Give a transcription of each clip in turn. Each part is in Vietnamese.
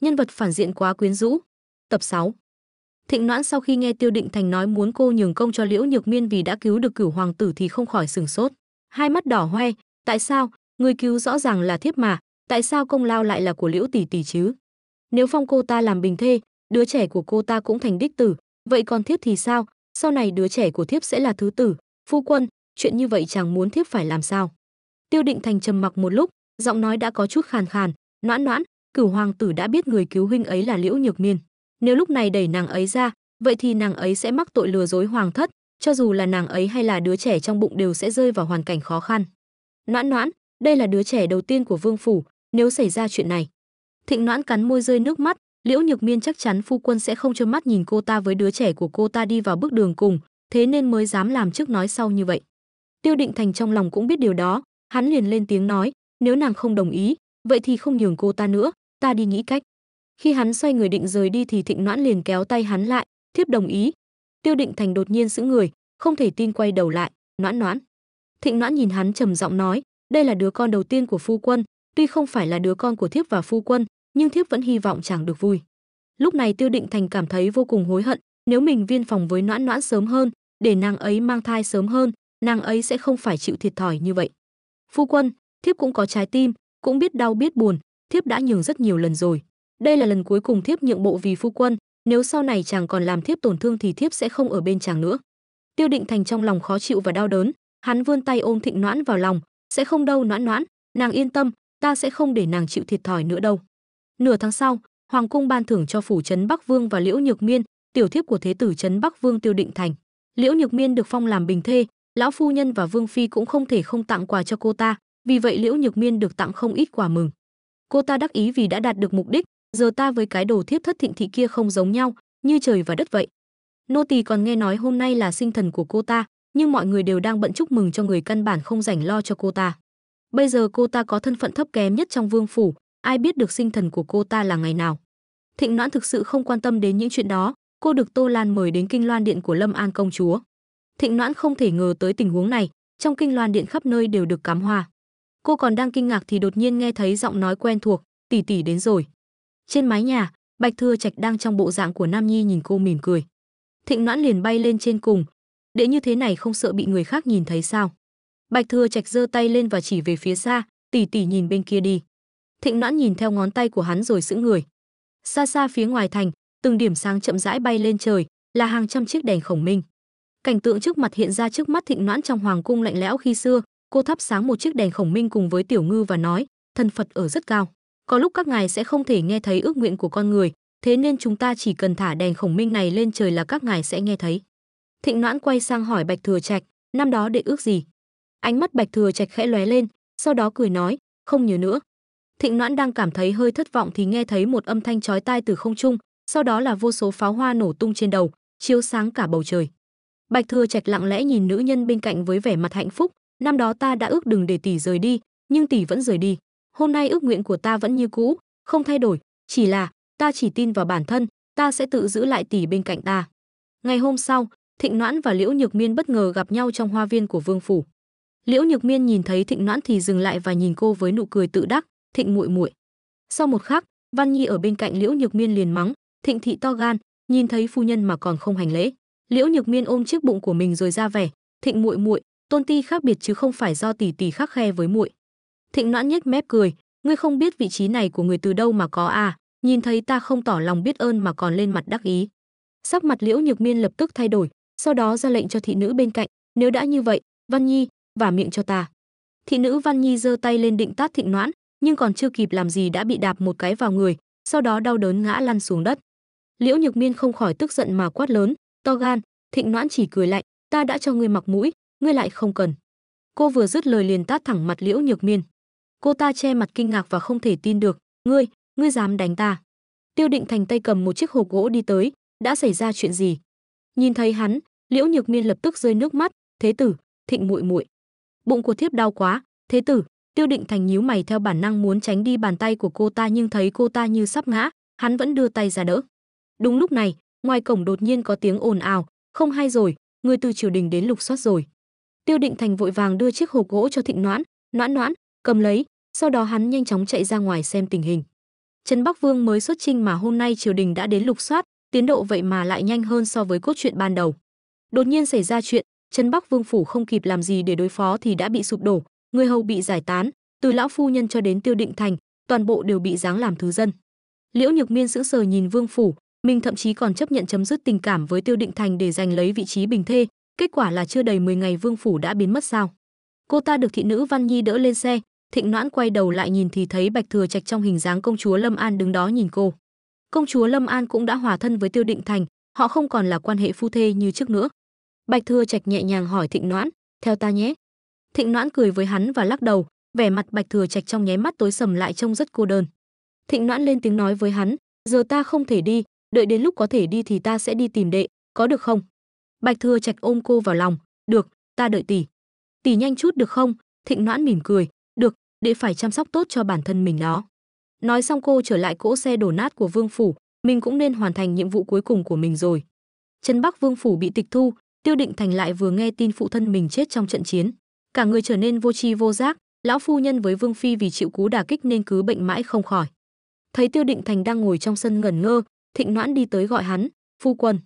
nhân vật phản diện quá quyến rũ. Tập 6 Thịnh Noãn sau khi nghe Tiêu Định Thành nói muốn cô nhường công cho Liễu Nhược Miên vì đã cứu được cửu hoàng tử thì không khỏi sừng sốt. Hai mắt đỏ hoe, tại sao, người cứu rõ ràng là thiếp mà, tại sao công lao lại là của Liễu tỷ tỷ chứ? Nếu phong cô ta làm bình thê, đứa trẻ của cô ta cũng thành đích tử, vậy còn thiếp thì sao? Sau này đứa trẻ của thiếp sẽ là thứ tử, phu quân, chuyện như vậy chàng muốn thiếp phải làm sao? Tiêu Định Thành trầm mặc một lúc, giọng nói đã có chút khàn khàn, "Noãn Noãn, cửu hoàng tử đã biết người cứu huynh ấy là liễu nhược miên nếu lúc này đẩy nàng ấy ra vậy thì nàng ấy sẽ mắc tội lừa dối hoàng thất cho dù là nàng ấy hay là đứa trẻ trong bụng đều sẽ rơi vào hoàn cảnh khó khăn noãn noãn đây là đứa trẻ đầu tiên của vương phủ nếu xảy ra chuyện này thịnh noãn cắn môi rơi nước mắt liễu nhược miên chắc chắn phu quân sẽ không cho mắt nhìn cô ta với đứa trẻ của cô ta đi vào bước đường cùng thế nên mới dám làm trước nói sau như vậy tiêu định thành trong lòng cũng biết điều đó hắn liền lên tiếng nói nếu nàng không đồng ý vậy thì không nhường cô ta nữa ta đi nghĩ cách. Khi hắn xoay người định rời đi thì Thịnh Noãn liền kéo tay hắn lại, thiếp đồng ý. Tiêu Định Thành đột nhiên sững người, không thể tin quay đầu lại, "Noãn Noãn." Thịnh Noãn nhìn hắn trầm giọng nói, "Đây là đứa con đầu tiên của phu quân, tuy không phải là đứa con của thiếp và phu quân, nhưng thiếp vẫn hy vọng chàng được vui." Lúc này Tiêu Định Thành cảm thấy vô cùng hối hận, nếu mình viên phòng với Noãn Noãn sớm hơn, để nàng ấy mang thai sớm hơn, nàng ấy sẽ không phải chịu thiệt thòi như vậy. Phu quân, thiếp cũng có trái tim, cũng biết đau biết buồn, thiếp đã nhường rất nhiều lần rồi đây là lần cuối cùng thiếp nhượng bộ vì phu quân nếu sau này chàng còn làm thiếp tổn thương thì thiếp sẽ không ở bên chàng nữa tiêu định thành trong lòng khó chịu và đau đớn hắn vươn tay ôm thịnh noãn vào lòng sẽ không đâu noãn noãn nàng yên tâm ta sẽ không để nàng chịu thiệt thòi nữa đâu nửa tháng sau hoàng cung ban thưởng cho phủ trấn bắc vương và liễu nhược miên tiểu thiếp của thế tử trấn bắc vương tiêu định thành liễu nhược miên được phong làm bình thê lão phu nhân và vương phi cũng không thể không tặng quà cho cô ta vì vậy liễu nhược miên được tặng không ít quà mừng Cô ta đắc ý vì đã đạt được mục đích, giờ ta với cái đồ thiếp thất thịnh thị kia không giống nhau, như trời và đất vậy. Nô tỳ còn nghe nói hôm nay là sinh thần của cô ta, nhưng mọi người đều đang bận chúc mừng cho người căn bản không rảnh lo cho cô ta. Bây giờ cô ta có thân phận thấp kém nhất trong vương phủ, ai biết được sinh thần của cô ta là ngày nào. Thịnh Noãn thực sự không quan tâm đến những chuyện đó, cô được Tô Lan mời đến Kinh Loan Điện của Lâm An công chúa. Thịnh Noãn không thể ngờ tới tình huống này, trong Kinh Loan Điện khắp nơi đều được cắm hoa. Cô còn đang kinh ngạc thì đột nhiên nghe thấy giọng nói quen thuộc, "Tỷ tỷ đến rồi." Trên mái nhà, Bạch thưa Trạch đang trong bộ dạng của Nam Nhi nhìn cô mỉm cười. Thịnh Noãn liền bay lên trên cùng, để như thế này không sợ bị người khác nhìn thấy sao?" Bạch thưa Trạch giơ tay lên và chỉ về phía xa, "Tỷ tỷ nhìn bên kia đi." Thịnh Noãn nhìn theo ngón tay của hắn rồi sững người. Xa xa phía ngoài thành, từng điểm sáng chậm rãi bay lên trời, là hàng trăm chiếc đèn khổng minh. Cảnh tượng trước mặt hiện ra trước mắt Thịnh Noãn trong hoàng cung lạnh lẽo khi xưa, cô thắp sáng một chiếc đèn khổng minh cùng với tiểu ngư và nói thần phật ở rất cao có lúc các ngài sẽ không thể nghe thấy ước nguyện của con người thế nên chúng ta chỉ cần thả đèn khổng minh này lên trời là các ngài sẽ nghe thấy thịnh noãn quay sang hỏi bạch thừa trạch năm đó để ước gì ánh mắt bạch thừa trạch khẽ lóe lên sau đó cười nói không nhớ nữa thịnh noãn đang cảm thấy hơi thất vọng thì nghe thấy một âm thanh chói tai từ không trung sau đó là vô số pháo hoa nổ tung trên đầu chiếu sáng cả bầu trời bạch thừa trạch lặng lẽ nhìn nữ nhân bên cạnh với vẻ mặt hạnh phúc Năm đó ta đã ước đừng để tỷ rời đi, nhưng tỷ vẫn rời đi. Hôm nay ước nguyện của ta vẫn như cũ, không thay đổi, chỉ là ta chỉ tin vào bản thân, ta sẽ tự giữ lại tỷ bên cạnh ta. Ngày hôm sau, Thịnh Noãn và Liễu Nhược Miên bất ngờ gặp nhau trong hoa viên của Vương phủ. Liễu Nhược Miên nhìn thấy Thịnh Noãn thì dừng lại và nhìn cô với nụ cười tự đắc, "Thịnh muội muội." Sau một khắc, Văn Nhi ở bên cạnh Liễu Nhược Miên liền mắng, "Thịnh thị to gan, nhìn thấy phu nhân mà còn không hành lễ." Liễu Nhược Miên ôm chiếc bụng của mình rồi ra vẻ, "Thịnh muội muội, tôn ti khác biệt chứ không phải do tỷ tỷ khắc khe với muội thịnh noãn nhếch mép cười ngươi không biết vị trí này của người từ đâu mà có à nhìn thấy ta không tỏ lòng biết ơn mà còn lên mặt đắc ý sắc mặt liễu nhược miên lập tức thay đổi sau đó ra lệnh cho thị nữ bên cạnh nếu đã như vậy văn nhi và miệng cho ta thị nữ văn nhi giơ tay lên định tát thịnh noãn nhưng còn chưa kịp làm gì đã bị đạp một cái vào người sau đó đau đớn ngã lăn xuống đất liễu nhược miên không khỏi tức giận mà quát lớn to gan thịnh noãn chỉ cười lạnh ta đã cho ngươi mặc mũi ngươi lại không cần cô vừa dứt lời liền tát thẳng mặt liễu nhược miên cô ta che mặt kinh ngạc và không thể tin được ngươi ngươi dám đánh ta tiêu định thành tay cầm một chiếc hộp gỗ đi tới đã xảy ra chuyện gì nhìn thấy hắn liễu nhược miên lập tức rơi nước mắt thế tử thịnh muội muội bụng của thiếp đau quá thế tử tiêu định thành nhíu mày theo bản năng muốn tránh đi bàn tay của cô ta nhưng thấy cô ta như sắp ngã hắn vẫn đưa tay ra đỡ đúng lúc này ngoài cổng đột nhiên có tiếng ồn ào không hay rồi người từ triều đình đến lục soát rồi tiêu định thành vội vàng đưa chiếc hộp gỗ cho thịnh noãn noãn noãn cầm lấy sau đó hắn nhanh chóng chạy ra ngoài xem tình hình Trần bắc vương mới xuất trinh mà hôm nay triều đình đã đến lục soát tiến độ vậy mà lại nhanh hơn so với cốt truyện ban đầu đột nhiên xảy ra chuyện Trần bắc vương phủ không kịp làm gì để đối phó thì đã bị sụp đổ người hầu bị giải tán từ lão phu nhân cho đến tiêu định thành toàn bộ đều bị giáng làm thứ dân liễu nhược miên sững sờ nhìn vương phủ mình thậm chí còn chấp nhận chấm dứt tình cảm với tiêu định thành để giành lấy vị trí bình thê Kết quả là chưa đầy 10 ngày Vương phủ đã biến mất sao? Cô ta được thị nữ Văn Nhi đỡ lên xe, Thịnh Noãn quay đầu lại nhìn thì thấy Bạch Thừa Trạch trong hình dáng công chúa Lâm An đứng đó nhìn cô. Công chúa Lâm An cũng đã hòa thân với Tiêu Định Thành, họ không còn là quan hệ phu thê như trước nữa. Bạch Thừa Trạch nhẹ nhàng hỏi Thịnh Noãn, "Theo ta nhé." Thịnh Noãn cười với hắn và lắc đầu, vẻ mặt Bạch Thừa Trạch trong nháy mắt tối sầm lại trông rất cô đơn. Thịnh Noãn lên tiếng nói với hắn, "Giờ ta không thể đi, đợi đến lúc có thể đi thì ta sẽ đi tìm đệ, có được không?" Bạch Thừa Trạch ôm cô vào lòng, "Được, ta đợi tỷ." "Tỷ nhanh chút được không?" Thịnh Noãn mỉm cười, "Được, để phải chăm sóc tốt cho bản thân mình đó." Nói xong cô trở lại cỗ xe đổ nát của Vương phủ, mình cũng nên hoàn thành nhiệm vụ cuối cùng của mình rồi. Trấn Bắc Vương phủ bị tịch thu, Tiêu Định Thành lại vừa nghe tin phụ thân mình chết trong trận chiến, cả người trở nên vô tri vô giác, lão phu nhân với Vương phi vì chịu cú đả kích nên cứ bệnh mãi không khỏi. Thấy Tiêu Định Thành đang ngồi trong sân ngẩn ngơ, Thịnh Noãn đi tới gọi hắn, "Phu quân."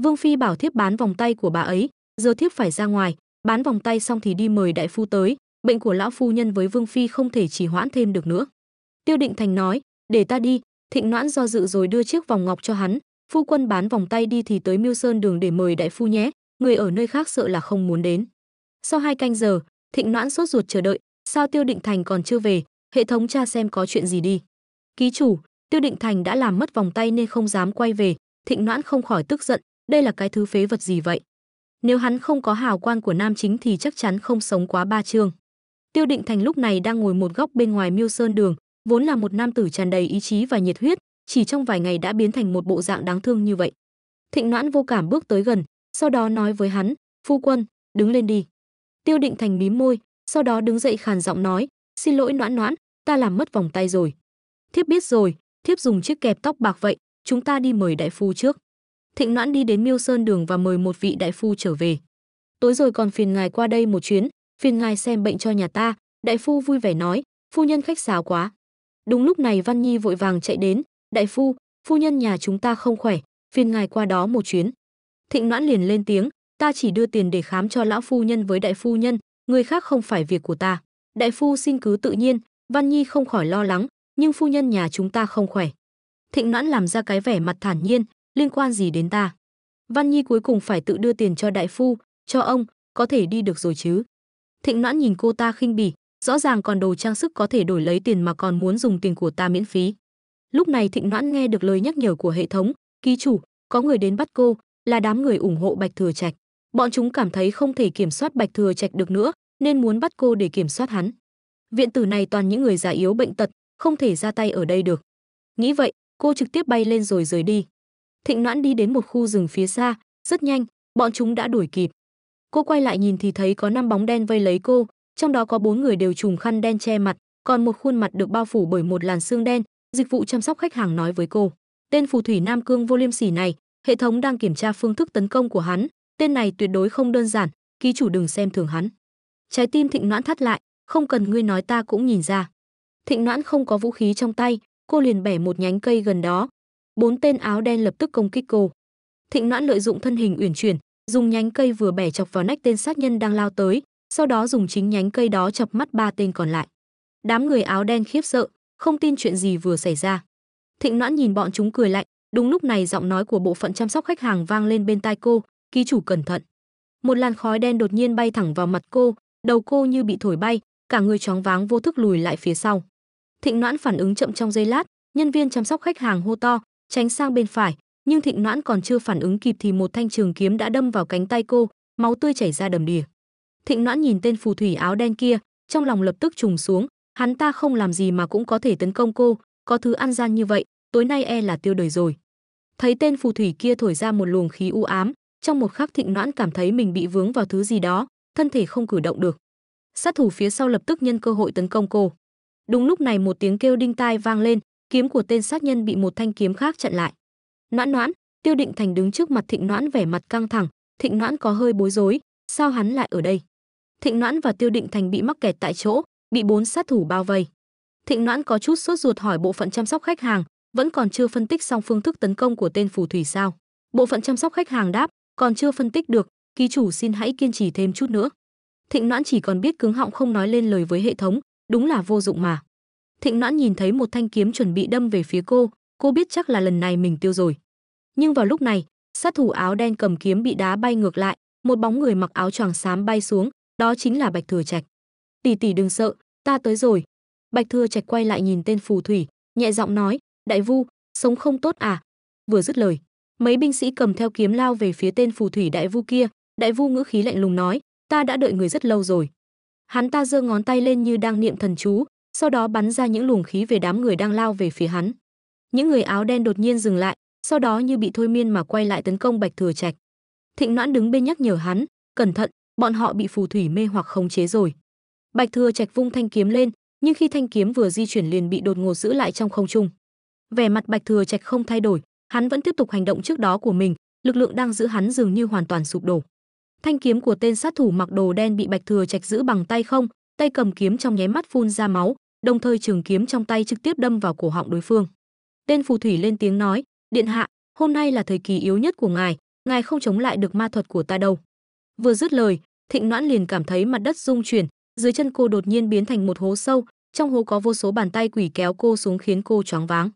Vương Phi bảo thiếp bán vòng tay của bà ấy, giờ thiếp phải ra ngoài, bán vòng tay xong thì đi mời đại phu tới, bệnh của lão phu nhân với Vương Phi không thể trì hoãn thêm được nữa. Tiêu Định Thành nói, để ta đi, Thịnh Noãn do dự rồi đưa chiếc vòng ngọc cho hắn, phu quân bán vòng tay đi thì tới Miêu Sơn đường để mời đại phu nhé, người ở nơi khác sợ là không muốn đến. Sau hai canh giờ, Thịnh Noãn sốt ruột chờ đợi, sao Tiêu Định Thành còn chưa về, hệ thống tra xem có chuyện gì đi. Ký chủ, Tiêu Định Thành đã làm mất vòng tay nên không dám quay về, Thịnh Noãn không khỏi tức giận, đây là cái thứ phế vật gì vậy? Nếu hắn không có hào quang của nam chính thì chắc chắn không sống quá ba chương. Tiêu Định Thành lúc này đang ngồi một góc bên ngoài Miêu Sơn Đường, vốn là một nam tử tràn đầy ý chí và nhiệt huyết, chỉ trong vài ngày đã biến thành một bộ dạng đáng thương như vậy. Thịnh Noãn vô cảm bước tới gần, sau đó nói với hắn, "Phu quân, đứng lên đi." Tiêu Định Thành bím môi, sau đó đứng dậy khàn giọng nói, "Xin lỗi Noãn Noãn, ta làm mất vòng tay rồi." "Thiếp biết rồi, thiếp dùng chiếc kẹp tóc bạc vậy, chúng ta đi mời đại phu trước." Thịnh Noãn đi đến Miêu Sơn Đường và mời một vị đại phu trở về. Tối rồi còn phiền ngài qua đây một chuyến, phiền ngài xem bệnh cho nhà ta, đại phu vui vẻ nói, phu nhân khách sáo quá. Đúng lúc này Văn Nhi vội vàng chạy đến, đại phu, phu nhân nhà chúng ta không khỏe, phiền ngài qua đó một chuyến. Thịnh Noãn liền lên tiếng, ta chỉ đưa tiền để khám cho lão phu nhân với đại phu nhân, người khác không phải việc của ta. Đại phu xin cứ tự nhiên, Văn Nhi không khỏi lo lắng, nhưng phu nhân nhà chúng ta không khỏe. Thịnh Noãn làm ra cái vẻ mặt thản nhiên, liên quan gì đến ta? Văn Nhi cuối cùng phải tự đưa tiền cho đại phu, cho ông, có thể đi được rồi chứ. Thịnh Noãn nhìn cô ta khinh bỉ, rõ ràng còn đồ trang sức có thể đổi lấy tiền mà còn muốn dùng tiền của ta miễn phí. Lúc này Thịnh Noãn nghe được lời nhắc nhở của hệ thống, ký chủ, có người đến bắt cô, là đám người ủng hộ Bạch Thừa Trạch. Bọn chúng cảm thấy không thể kiểm soát Bạch Thừa Trạch được nữa, nên muốn bắt cô để kiểm soát hắn. Viện tử này toàn những người già yếu bệnh tật, không thể ra tay ở đây được. Nghĩ vậy, cô trực tiếp bay lên rồi rời đi. Thịnh Noãn đi đến một khu rừng phía xa, rất nhanh, bọn chúng đã đuổi kịp. Cô quay lại nhìn thì thấy có năm bóng đen vây lấy cô, trong đó có bốn người đều trùm khăn đen che mặt, còn một khuôn mặt được bao phủ bởi một làn xương đen, dịch vụ chăm sóc khách hàng nói với cô. Tên phù thủy Nam Cương vô liêm sỉ này, hệ thống đang kiểm tra phương thức tấn công của hắn, tên này tuyệt đối không đơn giản, ký chủ đừng xem thường hắn. Trái tim Thịnh Noãn thắt lại, không cần ngươi nói ta cũng nhìn ra. Thịnh Noãn không có vũ khí trong tay, cô liền bẻ một nhánh cây gần đó, bốn tên áo đen lập tức công kích cô. Thịnh Noãn lợi dụng thân hình uyển chuyển, dùng nhánh cây vừa bẻ chọc vào nách tên sát nhân đang lao tới, sau đó dùng chính nhánh cây đó chọc mắt ba tên còn lại. Đám người áo đen khiếp sợ, không tin chuyện gì vừa xảy ra. Thịnh Noãn nhìn bọn chúng cười lạnh, đúng lúc này giọng nói của bộ phận chăm sóc khách hàng vang lên bên tai cô, "Ký chủ cẩn thận." Một làn khói đen đột nhiên bay thẳng vào mặt cô, đầu cô như bị thổi bay, cả người choáng váng vô thức lùi lại phía sau. Thịnh Noãn phản ứng chậm trong giây lát, nhân viên chăm sóc khách hàng hô to, tránh sang bên phải, nhưng Thịnh Noãn còn chưa phản ứng kịp thì một thanh trường kiếm đã đâm vào cánh tay cô, máu tươi chảy ra đầm đìa. Thịnh Noãn nhìn tên phù thủy áo đen kia, trong lòng lập tức trùng xuống, hắn ta không làm gì mà cũng có thể tấn công cô, có thứ ăn gian như vậy, tối nay e là tiêu đời rồi. Thấy tên phù thủy kia thổi ra một luồng khí u ám, trong một khắc Thịnh Noãn cảm thấy mình bị vướng vào thứ gì đó, thân thể không cử động được. Sát thủ phía sau lập tức nhân cơ hội tấn công cô. Đúng lúc này một tiếng kêu đinh tai vang lên, kiếm của tên sát nhân bị một thanh kiếm khác chặn lại. Noãn Noãn, Tiêu Định Thành đứng trước mặt Thịnh Noãn vẻ mặt căng thẳng, Thịnh Noãn có hơi bối rối, sao hắn lại ở đây? Thịnh Noãn và Tiêu Định Thành bị mắc kẹt tại chỗ, bị bốn sát thủ bao vây. Thịnh Noãn có chút sốt ruột hỏi bộ phận chăm sóc khách hàng, vẫn còn chưa phân tích xong phương thức tấn công của tên phù thủy sao? Bộ phận chăm sóc khách hàng đáp, còn chưa phân tích được, ký chủ xin hãy kiên trì thêm chút nữa. Thịnh Noãn chỉ còn biết cứng họng không nói lên lời với hệ thống, đúng là vô dụng mà. Thịnh Noãn nhìn thấy một thanh kiếm chuẩn bị đâm về phía cô, cô biết chắc là lần này mình tiêu rồi. Nhưng vào lúc này, sát thủ áo đen cầm kiếm bị đá bay ngược lại, một bóng người mặc áo choàng xám bay xuống, đó chính là Bạch Thừa Trạch. "Tỷ tỷ đừng sợ, ta tới rồi." Bạch Thừa Trạch quay lại nhìn tên phù thủy, nhẹ giọng nói, "Đại Vu, sống không tốt à?" Vừa dứt lời, mấy binh sĩ cầm theo kiếm lao về phía tên phù thủy Đại Vu kia, Đại Vu ngữ khí lạnh lùng nói, "Ta đã đợi người rất lâu rồi." Hắn ta giơ ngón tay lên như đang niệm thần chú, sau đó bắn ra những luồng khí về đám người đang lao về phía hắn. Những người áo đen đột nhiên dừng lại, sau đó như bị thôi miên mà quay lại tấn công Bạch Thừa Trạch. Thịnh Noãn đứng bên nhắc nhở hắn, cẩn thận, bọn họ bị phù thủy mê hoặc khống chế rồi. Bạch Thừa Trạch vung thanh kiếm lên, nhưng khi thanh kiếm vừa di chuyển liền bị đột ngột giữ lại trong không trung. Vẻ mặt Bạch Thừa Trạch không thay đổi, hắn vẫn tiếp tục hành động trước đó của mình, lực lượng đang giữ hắn dường như hoàn toàn sụp đổ. Thanh kiếm của tên sát thủ mặc đồ đen bị Bạch Thừa Trạch giữ bằng tay không, tay cầm kiếm trong nháy mắt phun ra máu, đồng thời trường kiếm trong tay trực tiếp đâm vào cổ họng đối phương. Tên phù thủy lên tiếng nói, "Điện hạ, hôm nay là thời kỳ yếu nhất của ngài, ngài không chống lại được ma thuật của ta đâu." Vừa dứt lời, Thịnh Noãn liền cảm thấy mặt đất rung chuyển, dưới chân cô đột nhiên biến thành một hố sâu, trong hố có vô số bàn tay quỷ kéo cô xuống khiến cô choáng váng.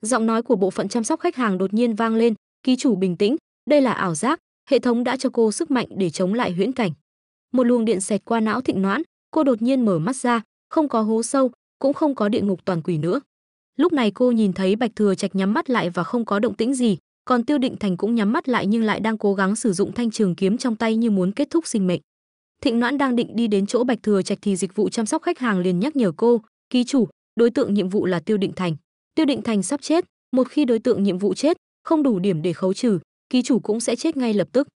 Giọng nói của bộ phận chăm sóc khách hàng đột nhiên vang lên, ký chủ bình tĩnh, đây là ảo giác, hệ thống đã cho cô sức mạnh để chống lại huyễn cảnh. Một luồng điện xẹt qua não Thịnh Noãn, cô đột nhiên mở mắt ra, không có hố sâu, cũng không có địa ngục toàn quỷ nữa lúc này cô nhìn thấy bạch thừa trạch nhắm mắt lại và không có động tĩnh gì còn tiêu định thành cũng nhắm mắt lại nhưng lại đang cố gắng sử dụng thanh trường kiếm trong tay như muốn kết thúc sinh mệnh thịnh noãn đang định đi đến chỗ bạch thừa trạch thì dịch vụ chăm sóc khách hàng liền nhắc nhở cô ký chủ đối tượng nhiệm vụ là tiêu định thành tiêu định thành sắp chết một khi đối tượng nhiệm vụ chết không đủ điểm để khấu trừ ký chủ cũng sẽ chết ngay lập tức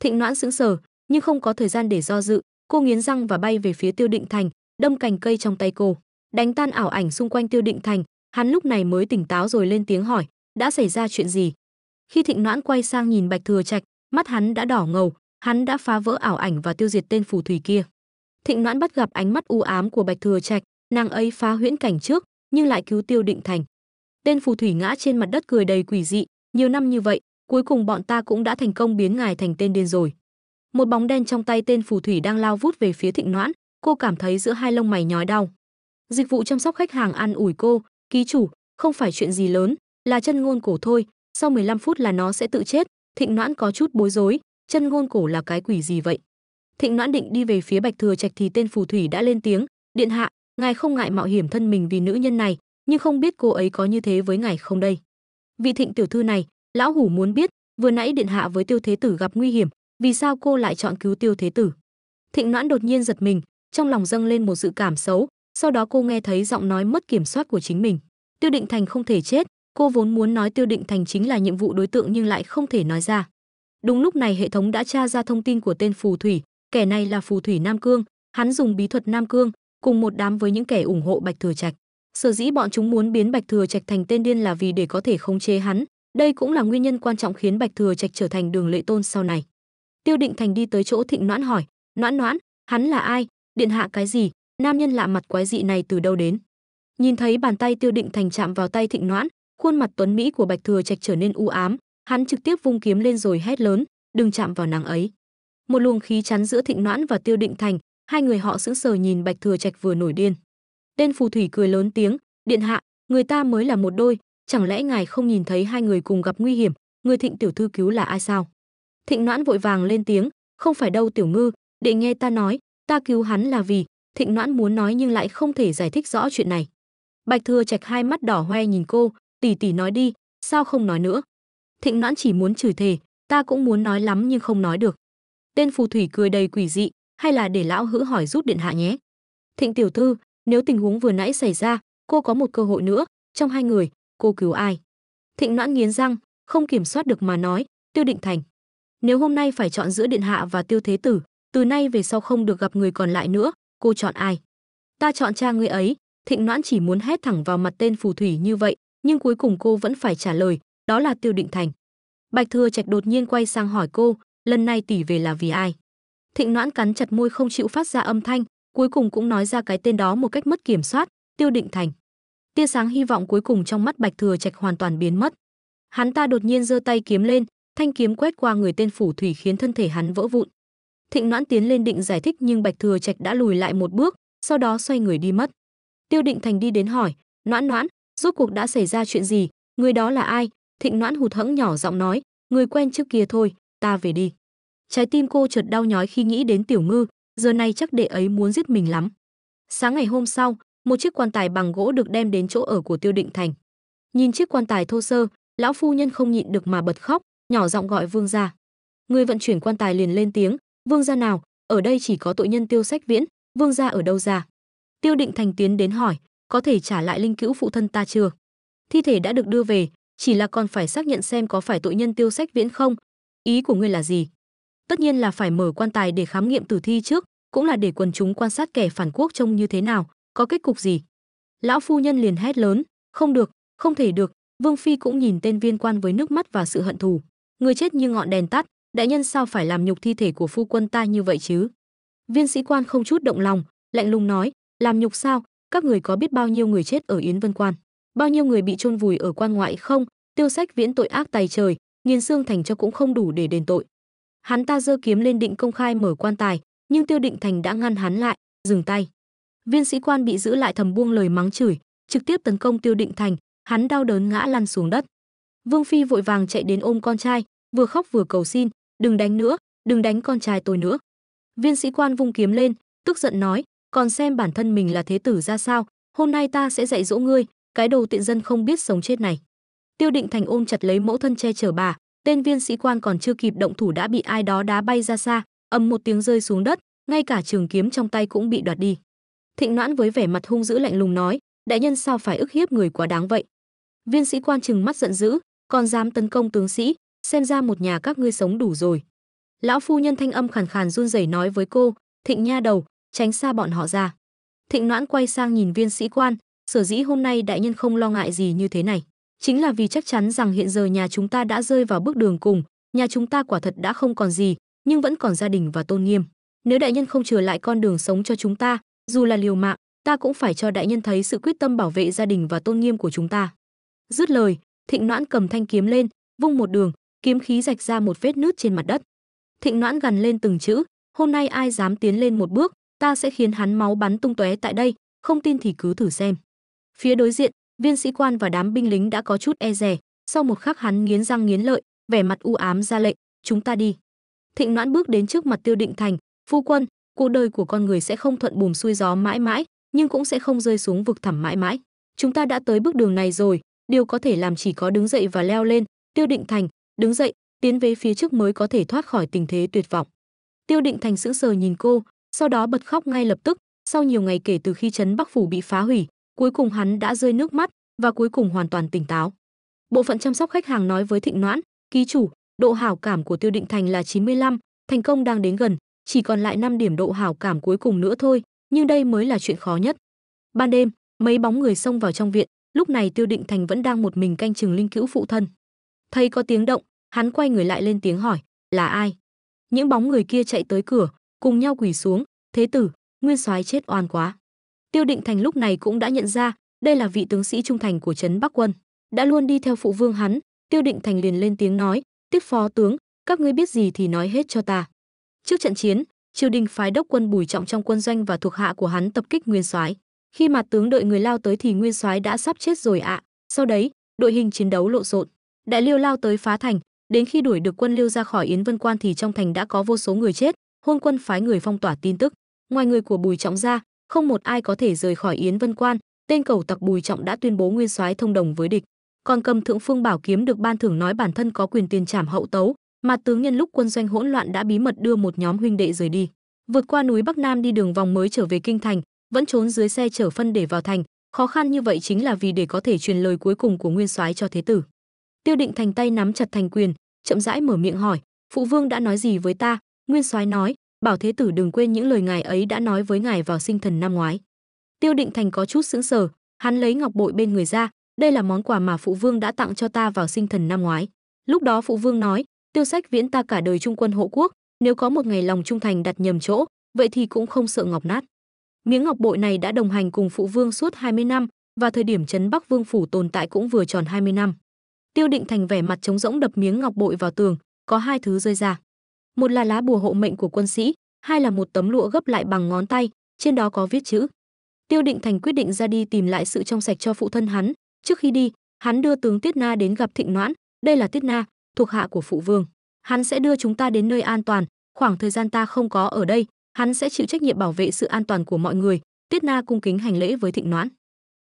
thịnh noãn sững sờ nhưng không có thời gian để do dự cô nghiến răng và bay về phía tiêu định thành đâm cành cây trong tay cô đánh tan ảo ảnh xung quanh tiêu định thành hắn lúc này mới tỉnh táo rồi lên tiếng hỏi đã xảy ra chuyện gì khi thịnh noãn quay sang nhìn bạch thừa trạch mắt hắn đã đỏ ngầu hắn đã phá vỡ ảo ảnh và tiêu diệt tên phù thủy kia thịnh noãn bắt gặp ánh mắt u ám của bạch thừa trạch nàng ấy phá huyễn cảnh trước nhưng lại cứu tiêu định thành tên phù thủy ngã trên mặt đất cười đầy quỷ dị nhiều năm như vậy cuối cùng bọn ta cũng đã thành công biến ngài thành tên điên rồi một bóng đen trong tay tên phù thủy đang lao vút về phía thịnh noãn cô cảm thấy giữa hai lông mày nhói đau Dịch vụ chăm sóc khách hàng ăn ủi cô, ký chủ, không phải chuyện gì lớn, là chân ngôn cổ thôi, sau 15 phút là nó sẽ tự chết. Thịnh Noãn có chút bối rối, chân ngôn cổ là cái quỷ gì vậy? Thịnh Noãn định đi về phía Bạch Thừa Trạch thì tên phù thủy đã lên tiếng, "Điện hạ, ngài không ngại mạo hiểm thân mình vì nữ nhân này, nhưng không biết cô ấy có như thế với ngài không đây?" Vị Thịnh tiểu thư này, lão hủ muốn biết, vừa nãy điện hạ với Tiêu Thế tử gặp nguy hiểm, vì sao cô lại chọn cứu Tiêu Thế tử? Thịnh Noãn đột nhiên giật mình, trong lòng dâng lên một dự cảm xấu, sau đó cô nghe thấy giọng nói mất kiểm soát của chính mình tiêu định thành không thể chết cô vốn muốn nói tiêu định thành chính là nhiệm vụ đối tượng nhưng lại không thể nói ra đúng lúc này hệ thống đã tra ra thông tin của tên phù thủy kẻ này là phù thủy nam cương hắn dùng bí thuật nam cương cùng một đám với những kẻ ủng hộ bạch thừa trạch sở dĩ bọn chúng muốn biến bạch thừa trạch thành tên điên là vì để có thể khống chế hắn đây cũng là nguyên nhân quan trọng khiến bạch thừa trạch trở thành đường lệ tôn sau này tiêu định thành đi tới chỗ thịnh noãn hỏi noãn noãn hắn là ai điện hạ cái gì nam nhân lạ mặt quái dị này từ đâu đến nhìn thấy bàn tay tiêu định thành chạm vào tay thịnh noãn khuôn mặt tuấn mỹ của bạch thừa trạch trở nên u ám hắn trực tiếp vung kiếm lên rồi hét lớn đừng chạm vào nàng ấy một luồng khí chắn giữa thịnh noãn và tiêu định thành hai người họ sững sờ nhìn bạch thừa trạch vừa nổi điên tên phù thủy cười lớn tiếng điện hạ người ta mới là một đôi chẳng lẽ ngài không nhìn thấy hai người cùng gặp nguy hiểm người thịnh tiểu thư cứu là ai sao thịnh noãn vội vàng lên tiếng không phải đâu tiểu ngư để nghe ta nói ta cứu hắn là vì Thịnh Noãn muốn nói nhưng lại không thể giải thích rõ chuyện này. Bạch Thừa Trạch hai mắt đỏ hoe nhìn cô, "Tỷ tỷ nói đi, sao không nói nữa?" Thịnh Noãn chỉ muốn chửi thề, ta cũng muốn nói lắm nhưng không nói được. Tên phù thủy cười đầy quỷ dị, "Hay là để lão hữu hỏi rút điện hạ nhé." Thịnh tiểu thư, nếu tình huống vừa nãy xảy ra, cô có một cơ hội nữa, trong hai người, cô cứu ai? Thịnh Noãn nghiến răng, không kiểm soát được mà nói, Tiêu Định Thành. Nếu hôm nay phải chọn giữa điện hạ và Tiêu Thế Tử, từ nay về sau không được gặp người còn lại nữa, cô chọn ai ta chọn cha ngươi ấy thịnh noãn chỉ muốn hét thẳng vào mặt tên phù thủy như vậy nhưng cuối cùng cô vẫn phải trả lời đó là tiêu định thành bạch thừa trạch đột nhiên quay sang hỏi cô lần này tỷ về là vì ai thịnh noãn cắn chặt môi không chịu phát ra âm thanh cuối cùng cũng nói ra cái tên đó một cách mất kiểm soát tiêu định thành tia sáng hy vọng cuối cùng trong mắt bạch thừa trạch hoàn toàn biến mất hắn ta đột nhiên giơ tay kiếm lên thanh kiếm quét qua người tên phủ thủy khiến thân thể hắn vỡ vụn Thịnh Noãn tiến lên định giải thích nhưng Bạch Thừa Trạch đã lùi lại một bước, sau đó xoay người đi mất. Tiêu Định Thành đi đến hỏi, "Noãn Noãn, rốt cuộc đã xảy ra chuyện gì? Người đó là ai?" Thịnh Noãn hụt hẫng nhỏ giọng nói, "Người quen trước kia thôi, ta về đi." Trái tim cô chợt đau nhói khi nghĩ đến Tiểu Ngư, giờ này chắc đệ ấy muốn giết mình lắm. Sáng ngày hôm sau, một chiếc quan tài bằng gỗ được đem đến chỗ ở của Tiêu Định Thành. Nhìn chiếc quan tài thô sơ, lão phu nhân không nhịn được mà bật khóc, nhỏ giọng gọi Vương gia. Người vận chuyển quan tài liền lên tiếng, vương gia nào ở đây chỉ có tội nhân tiêu sách viễn vương gia ở đâu ra tiêu định thành tiến đến hỏi có thể trả lại linh cữu phụ thân ta chưa thi thể đã được đưa về chỉ là còn phải xác nhận xem có phải tội nhân tiêu sách viễn không ý của ngươi là gì tất nhiên là phải mở quan tài để khám nghiệm tử thi trước cũng là để quần chúng quan sát kẻ phản quốc trông như thế nào có kết cục gì lão phu nhân liền hét lớn không được không thể được vương phi cũng nhìn tên viên quan với nước mắt và sự hận thù người chết như ngọn đèn tắt đại nhân sao phải làm nhục thi thể của phu quân ta như vậy chứ viên sĩ quan không chút động lòng lạnh lùng nói làm nhục sao các người có biết bao nhiêu người chết ở yến vân quan bao nhiêu người bị chôn vùi ở quan ngoại không tiêu sách viễn tội ác tài trời nghiền xương thành cho cũng không đủ để đền tội hắn ta giơ kiếm lên định công khai mở quan tài nhưng tiêu định thành đã ngăn hắn lại dừng tay viên sĩ quan bị giữ lại thầm buông lời mắng chửi trực tiếp tấn công tiêu định thành hắn đau đớn ngã lăn xuống đất vương phi vội vàng chạy đến ôm con trai vừa khóc vừa cầu xin đừng đánh nữa đừng đánh con trai tôi nữa viên sĩ quan vung kiếm lên tức giận nói còn xem bản thân mình là thế tử ra sao hôm nay ta sẽ dạy dỗ ngươi cái đồ tiện dân không biết sống chết này tiêu định thành ôm chặt lấy mẫu thân che chở bà tên viên sĩ quan còn chưa kịp động thủ đã bị ai đó đá bay ra xa ầm một tiếng rơi xuống đất ngay cả trường kiếm trong tay cũng bị đoạt đi thịnh noãn với vẻ mặt hung dữ lạnh lùng nói đại nhân sao phải ức hiếp người quá đáng vậy viên sĩ quan chừng mắt giận dữ còn dám tấn công tướng sĩ xem ra một nhà các ngươi sống đủ rồi. Lão phu nhân thanh âm khàn khàn run rẩy nói với cô, Thịnh nha đầu, tránh xa bọn họ ra. Thịnh noãn quay sang nhìn viên sĩ quan, sở dĩ hôm nay đại nhân không lo ngại gì như thế này. Chính là vì chắc chắn rằng hiện giờ nhà chúng ta đã rơi vào bước đường cùng, nhà chúng ta quả thật đã không còn gì, nhưng vẫn còn gia đình và tôn nghiêm. Nếu đại nhân không trở lại con đường sống cho chúng ta, dù là liều mạng, ta cũng phải cho đại nhân thấy sự quyết tâm bảo vệ gia đình và tôn nghiêm của chúng ta. Dứt lời, Thịnh Noãn cầm thanh kiếm lên, vung một đường, kiếm khí rạch ra một vết nứt trên mặt đất. Thịnh Noãn gằn lên từng chữ, "Hôm nay ai dám tiến lên một bước, ta sẽ khiến hắn máu bắn tung tóe tại đây, không tin thì cứ thử xem." Phía đối diện, viên sĩ quan và đám binh lính đã có chút e dè, sau một khắc hắn nghiến răng nghiến lợi, vẻ mặt u ám ra lệnh, "Chúng ta đi." Thịnh Noãn bước đến trước mặt Tiêu Định Thành, "Phu quân, cuộc đời của con người sẽ không thuận buồm xuôi gió mãi mãi, nhưng cũng sẽ không rơi xuống vực thẳm mãi mãi. Chúng ta đã tới bước đường này rồi, điều có thể làm chỉ có đứng dậy và leo lên." Tiêu Định Thành, đứng dậy, tiến về phía trước mới có thể thoát khỏi tình thế tuyệt vọng. Tiêu Định Thành sững sờ nhìn cô, sau đó bật khóc ngay lập tức, sau nhiều ngày kể từ khi trấn Bắc phủ bị phá hủy, cuối cùng hắn đã rơi nước mắt và cuối cùng hoàn toàn tỉnh táo. Bộ phận chăm sóc khách hàng nói với Thịnh Noãn, ký chủ, độ hảo cảm của Tiêu Định Thành là 95, thành công đang đến gần, chỉ còn lại 5 điểm độ hảo cảm cuối cùng nữa thôi, nhưng đây mới là chuyện khó nhất. Ban đêm, mấy bóng người xông vào trong viện, lúc này Tiêu Định Thành vẫn đang một mình canh chừng linh cữu phụ thân. Thấy có tiếng động, hắn quay người lại lên tiếng hỏi, là ai? Những bóng người kia chạy tới cửa, cùng nhau quỳ xuống, thế tử, nguyên soái chết oan quá. Tiêu Định Thành lúc này cũng đã nhận ra, đây là vị tướng sĩ trung thành của trấn Bắc quân, đã luôn đi theo phụ vương hắn, Tiêu Định Thành liền lên tiếng nói, "Tiếp phó tướng, các ngươi biết gì thì nói hết cho ta." Trước trận chiến, triều đình phái đốc quân Bùi Trọng trong quân doanh và thuộc hạ của hắn tập kích Nguyên Soái. Khi mà tướng đợi người lao tới thì Nguyên Soái đã sắp chết rồi ạ. Sau đấy, đội hình chiến đấu lộn xộn, đại liêu lao tới phá thành đến khi đuổi được quân liêu ra khỏi yến vân quan thì trong thành đã có vô số người chết hôn quân phái người phong tỏa tin tức ngoài người của bùi trọng ra không một ai có thể rời khỏi yến vân quan tên cầu tặc bùi trọng đã tuyên bố nguyên soái thông đồng với địch còn cầm thượng phương bảo kiếm được ban thưởng nói bản thân có quyền tiền trảm hậu tấu mà tướng nhân lúc quân doanh hỗn loạn đã bí mật đưa một nhóm huynh đệ rời đi vượt qua núi bắc nam đi đường vòng mới trở về kinh thành vẫn trốn dưới xe chở phân để vào thành khó khăn như vậy chính là vì để có thể truyền lời cuối cùng của nguyên soái cho thế tử tiêu định thành tay nắm chặt thành quyền chậm rãi mở miệng hỏi phụ vương đã nói gì với ta nguyên soái nói bảo thế tử đừng quên những lời ngài ấy đã nói với ngài vào sinh thần năm ngoái tiêu định thành có chút sững sờ hắn lấy ngọc bội bên người ra đây là món quà mà phụ vương đã tặng cho ta vào sinh thần năm ngoái lúc đó phụ vương nói tiêu sách viễn ta cả đời trung quân hộ quốc nếu có một ngày lòng trung thành đặt nhầm chỗ vậy thì cũng không sợ ngọc nát miếng ngọc bội này đã đồng hành cùng phụ vương suốt 20 năm và thời điểm trấn bắc vương phủ tồn tại cũng vừa tròn 20 năm Tiêu Định Thành vẻ mặt trống rỗng đập miếng ngọc bội vào tường, có hai thứ rơi ra. Một là lá bùa hộ mệnh của quân sĩ, hai là một tấm lụa gấp lại bằng ngón tay, trên đó có viết chữ. Tiêu Định Thành quyết định ra đi tìm lại sự trong sạch cho phụ thân hắn, trước khi đi, hắn đưa tướng Tiết Na đến gặp Thịnh Noãn, đây là Tiết Na, thuộc hạ của phụ vương. Hắn sẽ đưa chúng ta đến nơi an toàn, khoảng thời gian ta không có ở đây, hắn sẽ chịu trách nhiệm bảo vệ sự an toàn của mọi người. Tiết Na cung kính hành lễ với Thịnh Noãn.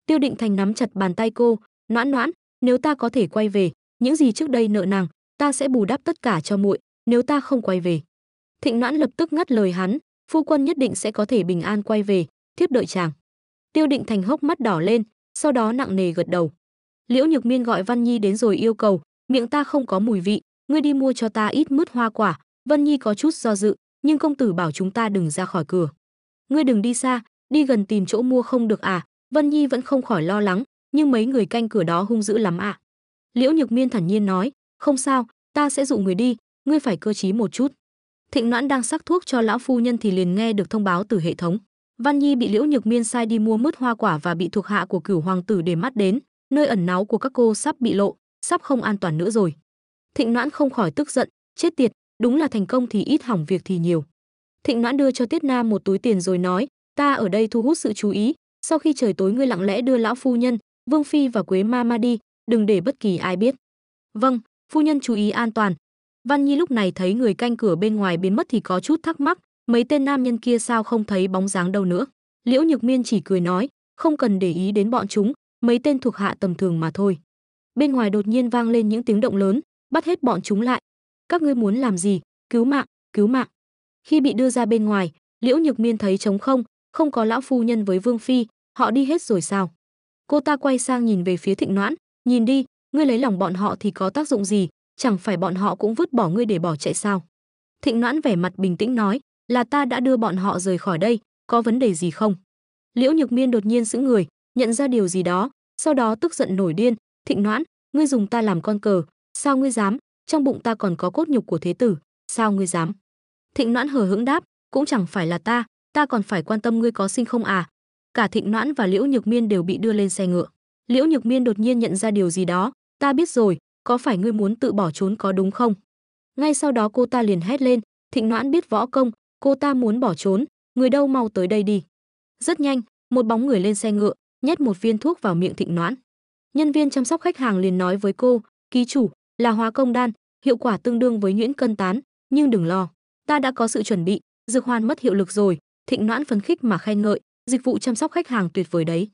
Tiêu Định Thành nắm chặt bàn tay cô, "Noãn Noãn, nếu ta có thể quay về những gì trước đây nợ nàng ta sẽ bù đắp tất cả cho muội nếu ta không quay về thịnh noãn lập tức ngắt lời hắn phu quân nhất định sẽ có thể bình an quay về thiếp đợi chàng tiêu định thành hốc mắt đỏ lên sau đó nặng nề gật đầu liễu nhược miên gọi văn nhi đến rồi yêu cầu miệng ta không có mùi vị ngươi đi mua cho ta ít mứt hoa quả văn nhi có chút do dự nhưng công tử bảo chúng ta đừng ra khỏi cửa ngươi đừng đi xa đi gần tìm chỗ mua không được à Vân Nhi vẫn không khỏi lo lắng, nhưng mấy người canh cửa đó hung dữ lắm ạ. Liễu Nhược Miên thản nhiên nói, không sao, ta sẽ dụ người đi, ngươi phải cơ trí một chút. Thịnh Noãn đang sắc thuốc cho lão phu nhân thì liền nghe được thông báo từ hệ thống. Văn Nhi bị Liễu Nhược Miên sai đi mua mứt hoa quả và bị thuộc hạ của cửu hoàng tử để mắt đến, nơi ẩn náu của các cô sắp bị lộ, sắp không an toàn nữa rồi. Thịnh Noãn không khỏi tức giận, chết tiệt, đúng là thành công thì ít hỏng việc thì nhiều. Thịnh Noãn đưa cho Tiết Nam một túi tiền rồi nói, ta ở đây thu hút sự chú ý, sau khi trời tối ngươi lặng lẽ đưa lão phu nhân, Vương Phi và Quế Ma Ma đi, đừng để bất kỳ ai biết. Vâng, phu nhân chú ý an toàn. Văn Nhi lúc này thấy người canh cửa bên ngoài biến mất thì có chút thắc mắc, mấy tên nam nhân kia sao không thấy bóng dáng đâu nữa. Liễu Nhược Miên chỉ cười nói, không cần để ý đến bọn chúng, mấy tên thuộc hạ tầm thường mà thôi. Bên ngoài đột nhiên vang lên những tiếng động lớn, bắt hết bọn chúng lại. Các ngươi muốn làm gì? Cứu mạng, cứu mạng. Khi bị đưa ra bên ngoài, Liễu Nhược Miên thấy trống không, không có lão phu nhân với Vương Phi, họ đi hết rồi sao? cô ta quay sang nhìn về phía thịnh noãn nhìn đi ngươi lấy lòng bọn họ thì có tác dụng gì chẳng phải bọn họ cũng vứt bỏ ngươi để bỏ chạy sao thịnh noãn vẻ mặt bình tĩnh nói là ta đã đưa bọn họ rời khỏi đây có vấn đề gì không liễu nhược miên đột nhiên sững người nhận ra điều gì đó sau đó tức giận nổi điên thịnh noãn ngươi dùng ta làm con cờ sao ngươi dám trong bụng ta còn có cốt nhục của thế tử sao ngươi dám thịnh noãn hờ hững đáp cũng chẳng phải là ta ta còn phải quan tâm ngươi có sinh không à cả Thịnh Noãn và Liễu Nhược Miên đều bị đưa lên xe ngựa. Liễu Nhược Miên đột nhiên nhận ra điều gì đó, "Ta biết rồi, có phải ngươi muốn tự bỏ trốn có đúng không?" Ngay sau đó cô ta liền hét lên, "Thịnh Noãn biết võ công, cô ta muốn bỏ trốn, người đâu mau tới đây đi." Rất nhanh, một bóng người lên xe ngựa, nhét một viên thuốc vào miệng Thịnh Noãn. Nhân viên chăm sóc khách hàng liền nói với cô, "Ký chủ, là hóa công đan, hiệu quả tương đương với nhuyễn cân tán, nhưng đừng lo, ta đã có sự chuẩn bị, dược hoàn mất hiệu lực rồi." Thịnh Noãn phấn khích mà khen ngợi, dịch vụ chăm sóc khách hàng tuyệt vời đấy.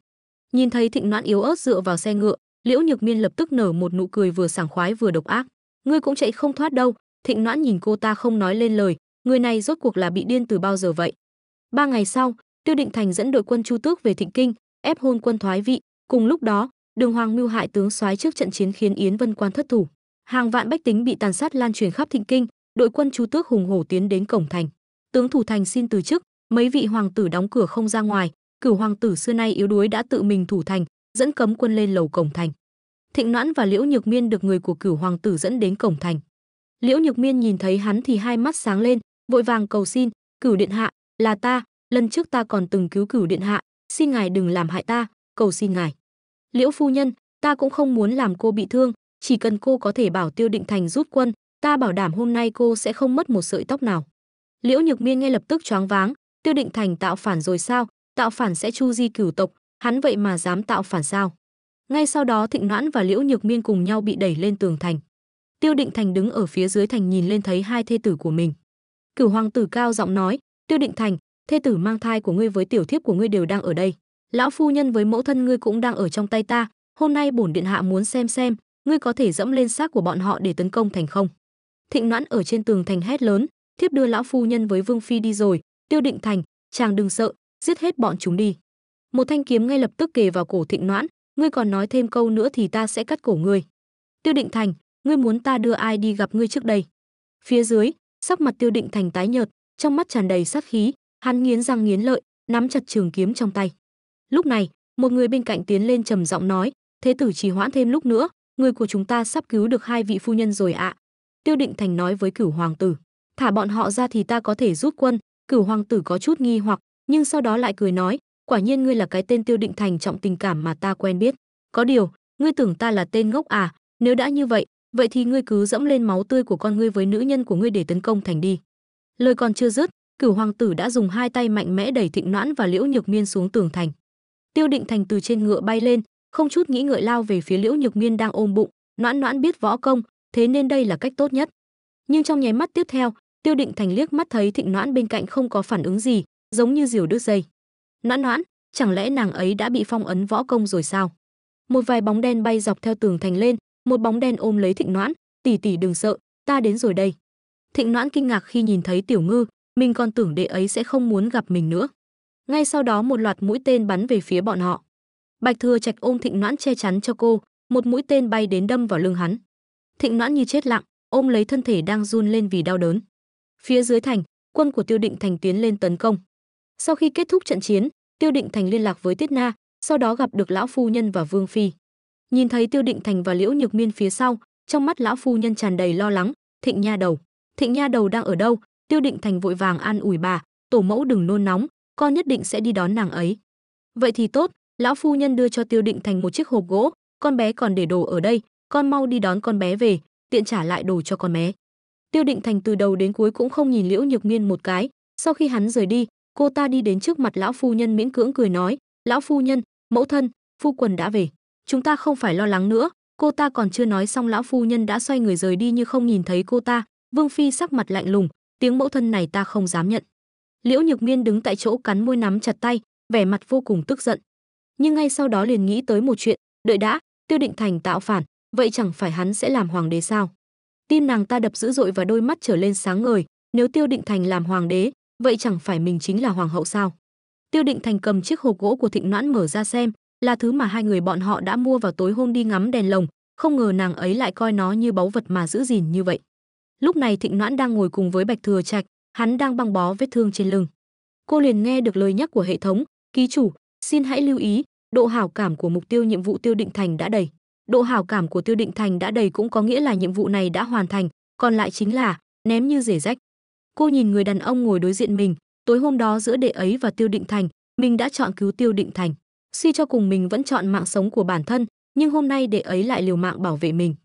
Nhìn thấy Thịnh Noãn yếu ớt dựa vào xe ngựa, Liễu Nhược Miên lập tức nở một nụ cười vừa sảng khoái vừa độc ác. Ngươi cũng chạy không thoát đâu. Thịnh Noãn nhìn cô ta không nói lên lời, người này rốt cuộc là bị điên từ bao giờ vậy? Ba ngày sau, Tiêu Định Thành dẫn đội quân Chu Tước về Thịnh Kinh, ép hôn quân thoái vị. Cùng lúc đó, Đường Hoàng mưu hại tướng soái trước trận chiến khiến Yến Vân Quan thất thủ. Hàng vạn bách tính bị tàn sát lan truyền khắp Thịnh Kinh, đội quân Chu Tước hùng hổ tiến đến cổng thành. Tướng thủ thành xin từ chức, mấy vị hoàng tử đóng cửa không ra ngoài cửu hoàng tử xưa nay yếu đuối đã tự mình thủ thành dẫn cấm quân lên lầu cổng thành thịnh noãn và liễu nhược miên được người của cửu hoàng tử dẫn đến cổng thành liễu nhược miên nhìn thấy hắn thì hai mắt sáng lên vội vàng cầu xin cửu điện hạ là ta lần trước ta còn từng cứu cửu điện hạ xin ngài đừng làm hại ta cầu xin ngài liễu phu nhân ta cũng không muốn làm cô bị thương chỉ cần cô có thể bảo tiêu định thành rút quân ta bảo đảm hôm nay cô sẽ không mất một sợi tóc nào liễu nhược miên ngay lập tức choáng váng Tiêu Định Thành tạo phản rồi sao? Tạo phản sẽ chu di cửu tộc, hắn vậy mà dám tạo phản sao? Ngay sau đó Thịnh Noãn và Liễu Nhược Miên cùng nhau bị đẩy lên tường thành. Tiêu Định Thành đứng ở phía dưới thành nhìn lên thấy hai thê tử của mình. Cửu hoàng tử cao giọng nói, "Tiêu Định Thành, thê tử mang thai của ngươi với tiểu thiếp của ngươi đều đang ở đây. Lão phu nhân với mẫu thân ngươi cũng đang ở trong tay ta, hôm nay bổn điện hạ muốn xem xem, ngươi có thể dẫm lên xác của bọn họ để tấn công thành không?" Thịnh Noãn ở trên tường thành hét lớn, "Thiếp đưa lão phu nhân với vương phi đi rồi, Tiêu Định Thành, chàng đừng sợ, giết hết bọn chúng đi. Một thanh kiếm ngay lập tức kề vào cổ Thịnh Noãn, ngươi còn nói thêm câu nữa thì ta sẽ cắt cổ ngươi. Tiêu Định Thành, ngươi muốn ta đưa ai đi gặp ngươi trước đây? Phía dưới, sắc mặt Tiêu Định Thành tái nhợt, trong mắt tràn đầy sát khí, hắn nghiến răng nghiến lợi, nắm chặt trường kiếm trong tay. Lúc này, một người bên cạnh tiến lên trầm giọng nói, "Thế tử trì hoãn thêm lúc nữa, người của chúng ta sắp cứu được hai vị phu nhân rồi ạ." Tiêu Định Thành nói với Cửu hoàng tử, "Thả bọn họ ra thì ta có thể rút quân, Cửu hoàng tử có chút nghi hoặc, nhưng sau đó lại cười nói, quả nhiên ngươi là cái tên Tiêu Định Thành trọng tình cảm mà ta quen biết. Có điều, ngươi tưởng ta là tên ngốc à? Nếu đã như vậy, vậy thì ngươi cứ dẫm lên máu tươi của con ngươi với nữ nhân của ngươi để tấn công thành đi. Lời còn chưa dứt, cửu hoàng tử đã dùng hai tay mạnh mẽ đẩy thịnh noãn và liễu nhược miên xuống tường thành. Tiêu Định Thành từ trên ngựa bay lên, không chút nghĩ ngợi lao về phía liễu nhược miên đang ôm bụng. Noãn noãn biết võ công, thế nên đây là cách tốt nhất. Nhưng trong nháy mắt tiếp theo, Tiêu Định Thành liếc mắt thấy Thịnh Noãn bên cạnh không có phản ứng gì, giống như diều đứt dây. Noãn Noãn, chẳng lẽ nàng ấy đã bị phong ấn võ công rồi sao? Một vài bóng đen bay dọc theo tường thành lên, một bóng đen ôm lấy Thịnh Noãn, "Tỷ tỷ đừng sợ, ta đến rồi đây." Thịnh Noãn kinh ngạc khi nhìn thấy Tiểu Ngư, mình còn tưởng đệ ấy sẽ không muốn gặp mình nữa. Ngay sau đó một loạt mũi tên bắn về phía bọn họ. Bạch Thừa Trạch ôm Thịnh Noãn che chắn cho cô, một mũi tên bay đến đâm vào lưng hắn. Thịnh Noãn như chết lặng, ôm lấy thân thể đang run lên vì đau đớn. Phía dưới thành, quân của Tiêu Định Thành tiến lên tấn công. Sau khi kết thúc trận chiến, Tiêu Định Thành liên lạc với Tiết Na, sau đó gặp được lão phu nhân và Vương phi. Nhìn thấy Tiêu Định Thành và Liễu Nhược Miên phía sau, trong mắt lão phu nhân tràn đầy lo lắng, "Thịnh Nha đầu, Thịnh Nha đầu đang ở đâu?" Tiêu Định Thành vội vàng an ủi bà, "Tổ mẫu đừng nôn nóng, con nhất định sẽ đi đón nàng ấy." "Vậy thì tốt." Lão phu nhân đưa cho Tiêu Định Thành một chiếc hộp gỗ, "Con bé còn để đồ ở đây, con mau đi đón con bé về, tiện trả lại đồ cho con bé." Tiêu Định Thành từ đầu đến cuối cũng không nhìn Liễu Nhược Miên một cái, sau khi hắn rời đi, cô ta đi đến trước mặt lão phu nhân miễn cưỡng cười nói, "Lão phu nhân, mẫu thân, phu quần đã về, chúng ta không phải lo lắng nữa." Cô ta còn chưa nói xong lão phu nhân đã xoay người rời đi như không nhìn thấy cô ta, Vương phi sắc mặt lạnh lùng, tiếng mẫu thân này ta không dám nhận. Liễu Nhược Miên đứng tại chỗ cắn môi nắm chặt tay, vẻ mặt vô cùng tức giận. Nhưng ngay sau đó liền nghĩ tới một chuyện, đợi đã, Tiêu Định Thành tạo phản, vậy chẳng phải hắn sẽ làm hoàng đế sao? tim nàng ta đập dữ dội và đôi mắt trở lên sáng ngời nếu tiêu định thành làm hoàng đế vậy chẳng phải mình chính là hoàng hậu sao tiêu định thành cầm chiếc hộp gỗ của thịnh noãn mở ra xem là thứ mà hai người bọn họ đã mua vào tối hôm đi ngắm đèn lồng không ngờ nàng ấy lại coi nó như báu vật mà giữ gìn như vậy lúc này thịnh noãn đang ngồi cùng với bạch thừa trạch hắn đang băng bó vết thương trên lưng cô liền nghe được lời nhắc của hệ thống ký chủ xin hãy lưu ý độ hảo cảm của mục tiêu nhiệm vụ tiêu định thành đã đầy độ hảo cảm của tiêu định thành đã đầy cũng có nghĩa là nhiệm vụ này đã hoàn thành còn lại chính là ném như rể rách cô nhìn người đàn ông ngồi đối diện mình tối hôm đó giữa đệ ấy và tiêu định thành mình đã chọn cứu tiêu định thành suy cho cùng mình vẫn chọn mạng sống của bản thân nhưng hôm nay đệ ấy lại liều mạng bảo vệ mình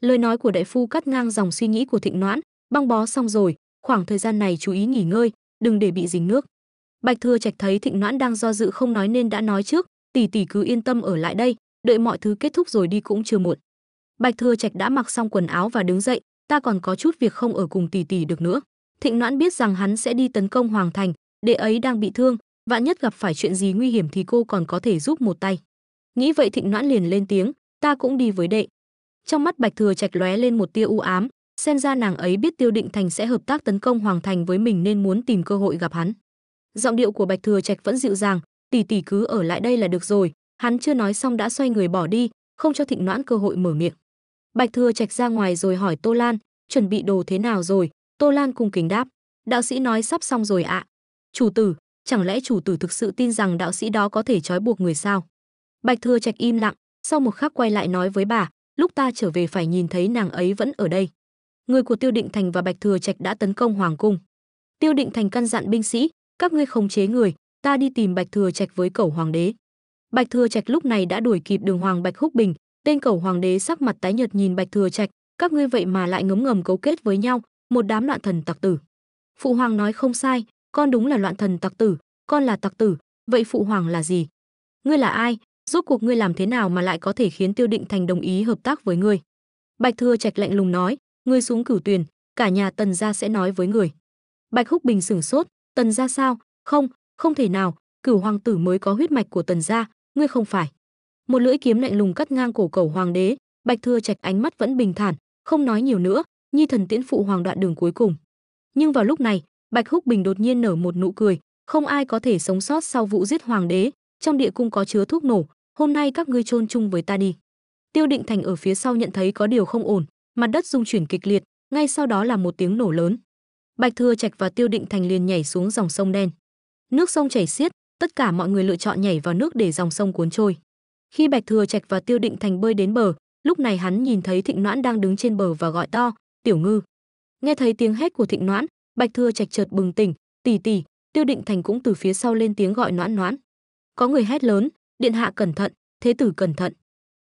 lời nói của đại phu cắt ngang dòng suy nghĩ của thịnh noãn băng bó xong rồi khoảng thời gian này chú ý nghỉ ngơi đừng để bị dính nước bạch thừa trạch thấy thịnh noãn đang do dự không nói nên đã nói trước tỷ tỷ cứ yên tâm ở lại đây đợi mọi thứ kết thúc rồi đi cũng chưa muộn. Bạch Thừa Trạch đã mặc xong quần áo và đứng dậy, ta còn có chút việc không ở cùng tỷ tỷ được nữa. Thịnh Noãn biết rằng hắn sẽ đi tấn công Hoàng Thành, đệ ấy đang bị thương, vạn nhất gặp phải chuyện gì nguy hiểm thì cô còn có thể giúp một tay. Nghĩ vậy Thịnh Noãn liền lên tiếng, ta cũng đi với đệ. Trong mắt Bạch Thừa Trạch lóe lên một tia u ám, xem ra nàng ấy biết Tiêu Định Thành sẽ hợp tác tấn công Hoàng Thành với mình nên muốn tìm cơ hội gặp hắn. Giọng điệu của Bạch Thừa Trạch vẫn dịu dàng, tỷ tỷ cứ ở lại đây là được rồi, Hắn chưa nói xong đã xoay người bỏ đi, không cho Thịnh Noãn cơ hội mở miệng. Bạch Thừa Trạch ra ngoài rồi hỏi Tô Lan, chuẩn bị đồ thế nào rồi? Tô Lan cung kính đáp, đạo sĩ nói sắp xong rồi ạ. Chủ tử, chẳng lẽ chủ tử thực sự tin rằng đạo sĩ đó có thể trói buộc người sao? Bạch Thừa Trạch im lặng, sau một khắc quay lại nói với bà, lúc ta trở về phải nhìn thấy nàng ấy vẫn ở đây. Người của Tiêu Định Thành và Bạch Thừa Trạch đã tấn công hoàng cung. Tiêu Định Thành căn dặn binh sĩ, các ngươi khống chế người, ta đi tìm Bạch Thừa Trạch với cẩu hoàng đế. Bạch Thừa Trạch lúc này đã đuổi kịp Đường Hoàng Bạch Húc Bình, tên cầu hoàng đế sắc mặt tái nhợt nhìn Bạch Thừa Trạch, các ngươi vậy mà lại ngấm ngầm cấu kết với nhau, một đám loạn thần tặc tử. Phụ hoàng nói không sai, con đúng là loạn thần tặc tử, con là tặc tử, vậy phụ hoàng là gì? Ngươi là ai? Rốt cuộc ngươi làm thế nào mà lại có thể khiến Tiêu Định Thành đồng ý hợp tác với ngươi? Bạch Thừa Trạch lạnh lùng nói, ngươi xuống cửu tuyền, cả nhà Tần gia sẽ nói với người. Bạch Húc Bình sửng sốt, Tần gia sao? Không, không thể nào, cửu hoàng tử mới có huyết mạch của Tần gia, ngươi không phải một lưỡi kiếm lạnh lùng cắt ngang cổ cầu hoàng đế bạch thưa trạch ánh mắt vẫn bình thản không nói nhiều nữa nhi thần tiễn phụ hoàng đoạn đường cuối cùng nhưng vào lúc này bạch húc bình đột nhiên nở một nụ cười không ai có thể sống sót sau vụ giết hoàng đế trong địa cung có chứa thuốc nổ hôm nay các ngươi chôn chung với ta đi tiêu định thành ở phía sau nhận thấy có điều không ổn mặt đất rung chuyển kịch liệt ngay sau đó là một tiếng nổ lớn bạch thừa trạch và tiêu định thành liền nhảy xuống dòng sông đen nước sông chảy xiết tất cả mọi người lựa chọn nhảy vào nước để dòng sông cuốn trôi. Khi Bạch Thừa Trạch và Tiêu Định Thành bơi đến bờ, lúc này hắn nhìn thấy Thịnh Noãn đang đứng trên bờ và gọi to, "Tiểu Ngư." Nghe thấy tiếng hét của Thịnh Noãn, Bạch Thừa Trạch chợt bừng tỉnh, "Tỷ tỷ." Tiêu Định Thành cũng từ phía sau lên tiếng gọi Noãn Noãn. Có người hét lớn, "Điện hạ cẩn thận, thế tử cẩn thận."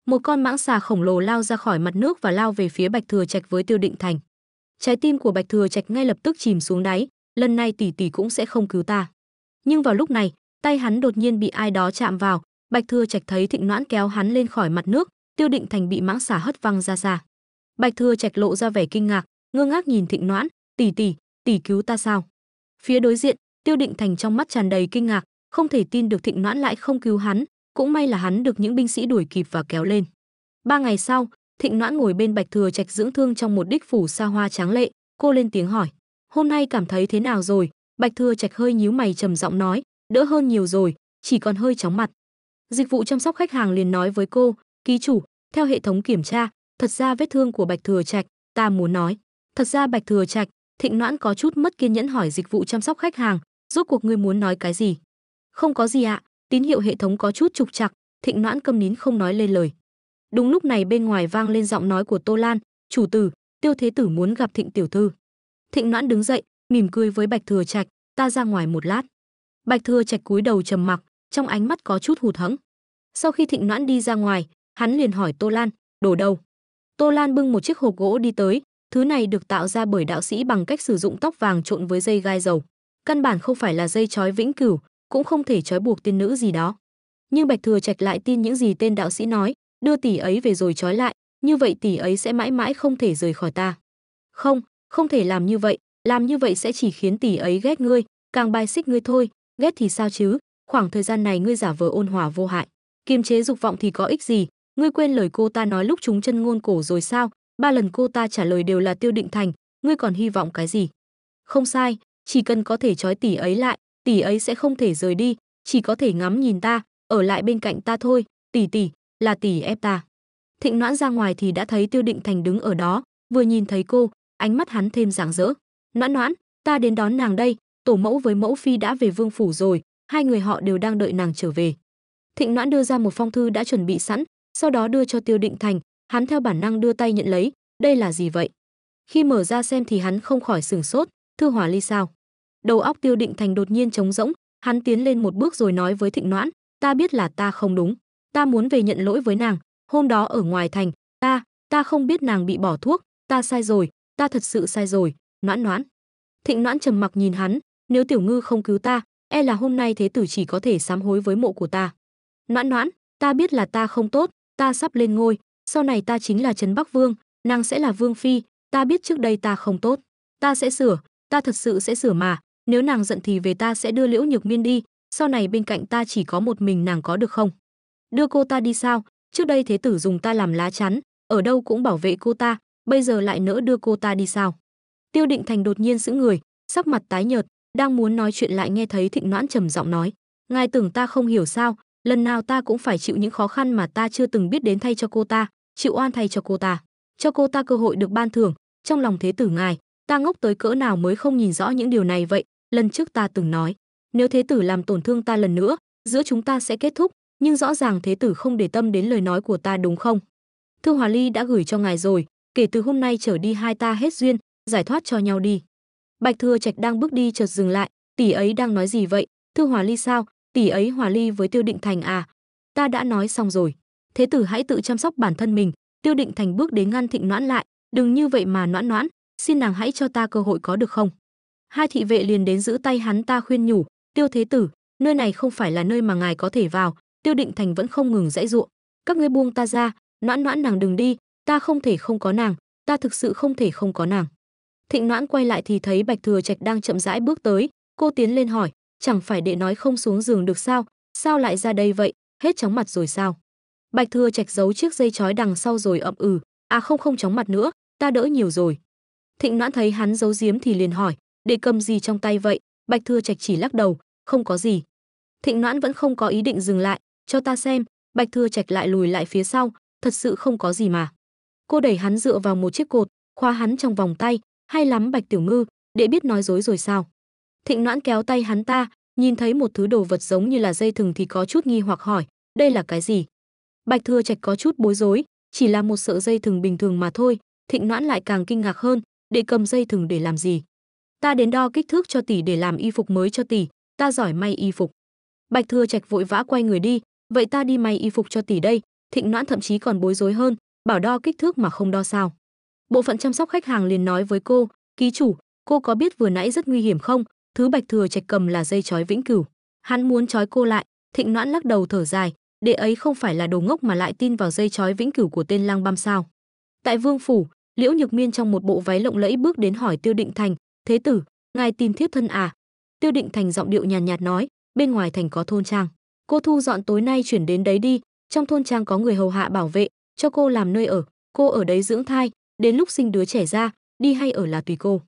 Một con mãng xà khổng lồ lao ra khỏi mặt nước và lao về phía Bạch Thừa Trạch với Tiêu Định Thành. Trái tim của Bạch Thừa Trạch ngay lập tức chìm xuống đáy, lần này tỷ tỷ cũng sẽ không cứu ta. Nhưng vào lúc này, Tay hắn đột nhiên bị ai đó chạm vào, Bạch Thừa Trạch thấy Thịnh Noãn kéo hắn lên khỏi mặt nước, Tiêu Định Thành bị mãng xả hất văng ra xa. Bạch Thừa Trạch lộ ra vẻ kinh ngạc, ngơ ngác nhìn Thịnh Noãn, "Tỷ tỷ, tỷ cứu ta sao?" Phía đối diện, Tiêu Định Thành trong mắt tràn đầy kinh ngạc, không thể tin được Thịnh Noãn lại không cứu hắn, cũng may là hắn được những binh sĩ đuổi kịp và kéo lên. Ba ngày sau, Thịnh Noãn ngồi bên Bạch Thừa Trạch dưỡng thương trong một đích phủ xa hoa tráng lệ, cô lên tiếng hỏi: "Hôm nay cảm thấy thế nào rồi?" Bạch Thừa Trạch hơi nhíu mày trầm giọng nói: đỡ hơn nhiều rồi, chỉ còn hơi chóng mặt. Dịch vụ chăm sóc khách hàng liền nói với cô, ký chủ, theo hệ thống kiểm tra, thật ra vết thương của Bạch Thừa Trạch, ta muốn nói, thật ra Bạch Thừa Trạch, Thịnh Noãn có chút mất kiên nhẫn hỏi dịch vụ chăm sóc khách hàng, rốt cuộc ngươi muốn nói cái gì? Không có gì ạ, tín hiệu hệ thống có chút trục trặc, Thịnh Noãn câm nín không nói lên lời. Đúng lúc này bên ngoài vang lên giọng nói của Tô Lan, "Chủ tử, Tiêu Thế Tử muốn gặp Thịnh tiểu thư." Thịnh Noãn đứng dậy, mỉm cười với Bạch Thừa Trạch, "Ta ra ngoài một lát." Bạch Thừa Trạch cúi đầu trầm mặc, trong ánh mắt có chút hụt hẫng. Sau khi Thịnh Noãn đi ra ngoài, hắn liền hỏi Tô Lan, "Đổ đâu?" Tô Lan bưng một chiếc hộp gỗ đi tới, thứ này được tạo ra bởi đạo sĩ bằng cách sử dụng tóc vàng trộn với dây gai dầu. Căn bản không phải là dây trói vĩnh cửu, cũng không thể trói buộc tiên nữ gì đó. Nhưng Bạch Thừa Trạch lại tin những gì tên đạo sĩ nói, đưa tỷ ấy về rồi trói lại, như vậy tỷ ấy sẽ mãi mãi không thể rời khỏi ta. Không, không thể làm như vậy, làm như vậy sẽ chỉ khiến tỷ ấy ghét ngươi, càng bài xích ngươi thôi, ghét thì sao chứ khoảng thời gian này ngươi giả vờ ôn hòa vô hại kiềm chế dục vọng thì có ích gì ngươi quên lời cô ta nói lúc chúng chân ngôn cổ rồi sao ba lần cô ta trả lời đều là tiêu định thành ngươi còn hy vọng cái gì không sai chỉ cần có thể trói tỷ ấy lại tỷ ấy sẽ không thể rời đi chỉ có thể ngắm nhìn ta ở lại bên cạnh ta thôi tỷ tỷ là tỷ ép ta thịnh noãn ra ngoài thì đã thấy tiêu định thành đứng ở đó vừa nhìn thấy cô ánh mắt hắn thêm rạng rỡ noãn noãn ta đến đón nàng đây tổ mẫu với mẫu phi đã về vương phủ rồi, hai người họ đều đang đợi nàng trở về. Thịnh Noãn đưa ra một phong thư đã chuẩn bị sẵn, sau đó đưa cho Tiêu Định Thành, hắn theo bản năng đưa tay nhận lấy, đây là gì vậy? Khi mở ra xem thì hắn không khỏi sửng sốt, thư hỏa ly sao? Đầu óc Tiêu Định Thành đột nhiên trống rỗng, hắn tiến lên một bước rồi nói với Thịnh Noãn, ta biết là ta không đúng, ta muốn về nhận lỗi với nàng, hôm đó ở ngoài thành, ta, ta không biết nàng bị bỏ thuốc, ta sai rồi, ta thật sự sai rồi, Noãn Noãn. Thịnh Noãn trầm mặc nhìn hắn, nếu tiểu ngư không cứu ta e là hôm nay thế tử chỉ có thể sám hối với mộ của ta noãn noãn ta biết là ta không tốt ta sắp lên ngôi sau này ta chính là trấn bắc vương nàng sẽ là vương phi ta biết trước đây ta không tốt ta sẽ sửa ta thật sự sẽ sửa mà nếu nàng giận thì về ta sẽ đưa liễu nhược miên đi sau này bên cạnh ta chỉ có một mình nàng có được không đưa cô ta đi sao trước đây thế tử dùng ta làm lá chắn ở đâu cũng bảo vệ cô ta bây giờ lại nỡ đưa cô ta đi sao tiêu định thành đột nhiên giữ người sắc mặt tái nhợt đang muốn nói chuyện lại nghe thấy Thịnh Noãn trầm giọng nói, ngài tưởng ta không hiểu sao, lần nào ta cũng phải chịu những khó khăn mà ta chưa từng biết đến thay cho cô ta, chịu oan thay cho cô ta, cho cô ta cơ hội được ban thưởng, trong lòng thế tử ngài, ta ngốc tới cỡ nào mới không nhìn rõ những điều này vậy, lần trước ta từng nói, nếu thế tử làm tổn thương ta lần nữa, giữa chúng ta sẽ kết thúc, nhưng rõ ràng thế tử không để tâm đến lời nói của ta đúng không? Thư Hòa Ly đã gửi cho ngài rồi, kể từ hôm nay trở đi hai ta hết duyên, giải thoát cho nhau đi. Bạch Thừa Trạch đang bước đi chợt dừng lại, tỷ ấy đang nói gì vậy? Thư Hòa Ly sao? Tỷ ấy hòa ly với Tiêu Định Thành à? Ta đã nói xong rồi. Thế tử hãy tự chăm sóc bản thân mình. Tiêu Định Thành bước đến ngăn Thịnh Noãn lại, đừng như vậy mà Noãn Noãn, xin nàng hãy cho ta cơ hội có được không? Hai thị vệ liền đến giữ tay hắn ta khuyên nhủ, Tiêu Thế Tử, nơi này không phải là nơi mà ngài có thể vào. Tiêu Định Thành vẫn không ngừng dãy dụa. Các ngươi buông ta ra, Noãn Noãn nàng đừng đi, ta không thể không có nàng, ta thực sự không thể không có nàng. Thịnh Noãn quay lại thì thấy Bạch Thừa Trạch đang chậm rãi bước tới, cô tiến lên hỏi, chẳng phải đệ nói không xuống giường được sao, sao lại ra đây vậy, hết chóng mặt rồi sao? Bạch Thừa Trạch giấu chiếc dây chói đằng sau rồi ậm ừ, à không không chóng mặt nữa, ta đỡ nhiều rồi. Thịnh Noãn thấy hắn giấu giếm thì liền hỏi, đệ cầm gì trong tay vậy? Bạch Thừa Trạch chỉ lắc đầu, không có gì. Thịnh Noãn vẫn không có ý định dừng lại, cho ta xem, Bạch Thừa Trạch lại lùi lại phía sau, thật sự không có gì mà. Cô đẩy hắn dựa vào một chiếc cột, khóa hắn trong vòng tay, hay lắm bạch tiểu ngư để biết nói dối rồi sao thịnh noãn kéo tay hắn ta nhìn thấy một thứ đồ vật giống như là dây thừng thì có chút nghi hoặc hỏi đây là cái gì bạch thừa trạch có chút bối rối chỉ là một sợi dây thừng bình thường mà thôi thịnh noãn lại càng kinh ngạc hơn để cầm dây thừng để làm gì ta đến đo kích thước cho tỷ để làm y phục mới cho tỷ ta giỏi may y phục bạch thừa trạch vội vã quay người đi vậy ta đi may y phục cho tỷ đây thịnh noãn thậm chí còn bối rối hơn bảo đo kích thước mà không đo sao Bộ phận chăm sóc khách hàng liền nói với cô, "Ký chủ, cô có biết vừa nãy rất nguy hiểm không? Thứ Bạch Thừa Trạch cầm là dây chói vĩnh cửu. Hắn muốn chói cô lại." Thịnh Noãn lắc đầu thở dài, đệ ấy không phải là đồ ngốc mà lại tin vào dây chói vĩnh cửu của tên lang Băm sao? Tại Vương phủ, Liễu Nhược Miên trong một bộ váy lộng lẫy bước đến hỏi Tiêu Định Thành, "Thế tử, ngài tìm thiếp thân à?" Tiêu Định Thành giọng điệu nhàn nhạt, nhạt nói, "Bên ngoài thành có thôn trang, cô thu dọn tối nay chuyển đến đấy đi, trong thôn trang có người hầu hạ bảo vệ, cho cô làm nơi ở, cô ở đấy dưỡng thai, đến lúc sinh đứa trẻ ra đi hay ở là tùy cô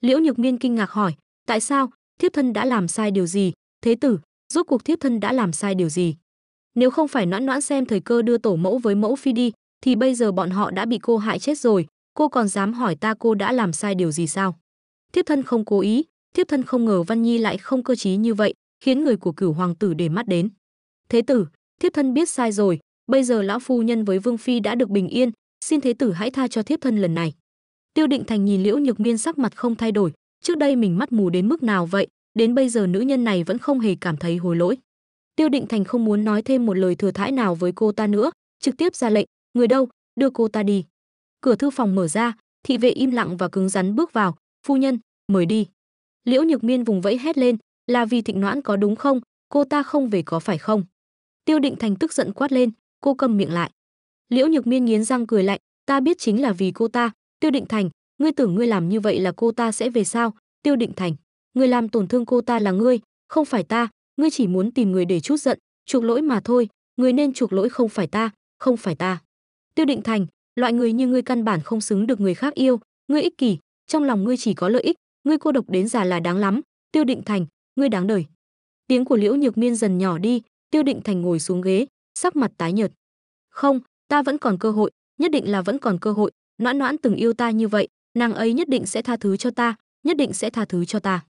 liễu nhược miên kinh ngạc hỏi tại sao thiếp thân đã làm sai điều gì thế tử rốt cuộc thiếp thân đã làm sai điều gì nếu không phải noãn noãn xem thời cơ đưa tổ mẫu với mẫu phi đi thì bây giờ bọn họ đã bị cô hại chết rồi cô còn dám hỏi ta cô đã làm sai điều gì sao thiếp thân không cố ý thiếp thân không ngờ văn nhi lại không cơ trí như vậy khiến người của cửu hoàng tử để mắt đến thế tử thiếp thân biết sai rồi bây giờ lão phu nhân với vương phi đã được bình yên xin thế tử hãy tha cho thiếp thân lần này tiêu định thành nhìn liễu nhược miên sắc mặt không thay đổi trước đây mình mắt mù đến mức nào vậy đến bây giờ nữ nhân này vẫn không hề cảm thấy hối lỗi tiêu định thành không muốn nói thêm một lời thừa thãi nào với cô ta nữa trực tiếp ra lệnh người đâu đưa cô ta đi cửa thư phòng mở ra thị vệ im lặng và cứng rắn bước vào phu nhân mời đi liễu nhược miên vùng vẫy hét lên là vì thịnh noãn có đúng không cô ta không về có phải không tiêu định thành tức giận quát lên cô cầm miệng lại Liễu Nhược Miên nghiến răng cười lạnh, ta biết chính là vì cô ta, Tiêu Định Thành, ngươi tưởng ngươi làm như vậy là cô ta sẽ về sao? Tiêu Định Thành, ngươi làm tổn thương cô ta là ngươi, không phải ta, ngươi chỉ muốn tìm người để chút giận, chuộc lỗi mà thôi, ngươi nên chuộc lỗi không phải ta, không phải ta. Tiêu Định Thành, loại người như ngươi căn bản không xứng được người khác yêu, ngươi ích kỷ, trong lòng ngươi chỉ có lợi ích, ngươi cô độc đến già là đáng lắm, Tiêu Định Thành, ngươi đáng đời. Tiếng của Liễu Nhược Miên dần nhỏ đi, Tiêu Định Thành ngồi xuống ghế, sắc mặt tái nhợt. "Không, ta vẫn còn cơ hội nhất định là vẫn còn cơ hội noãn noãn từng yêu ta như vậy nàng ấy nhất định sẽ tha thứ cho ta nhất định sẽ tha thứ cho ta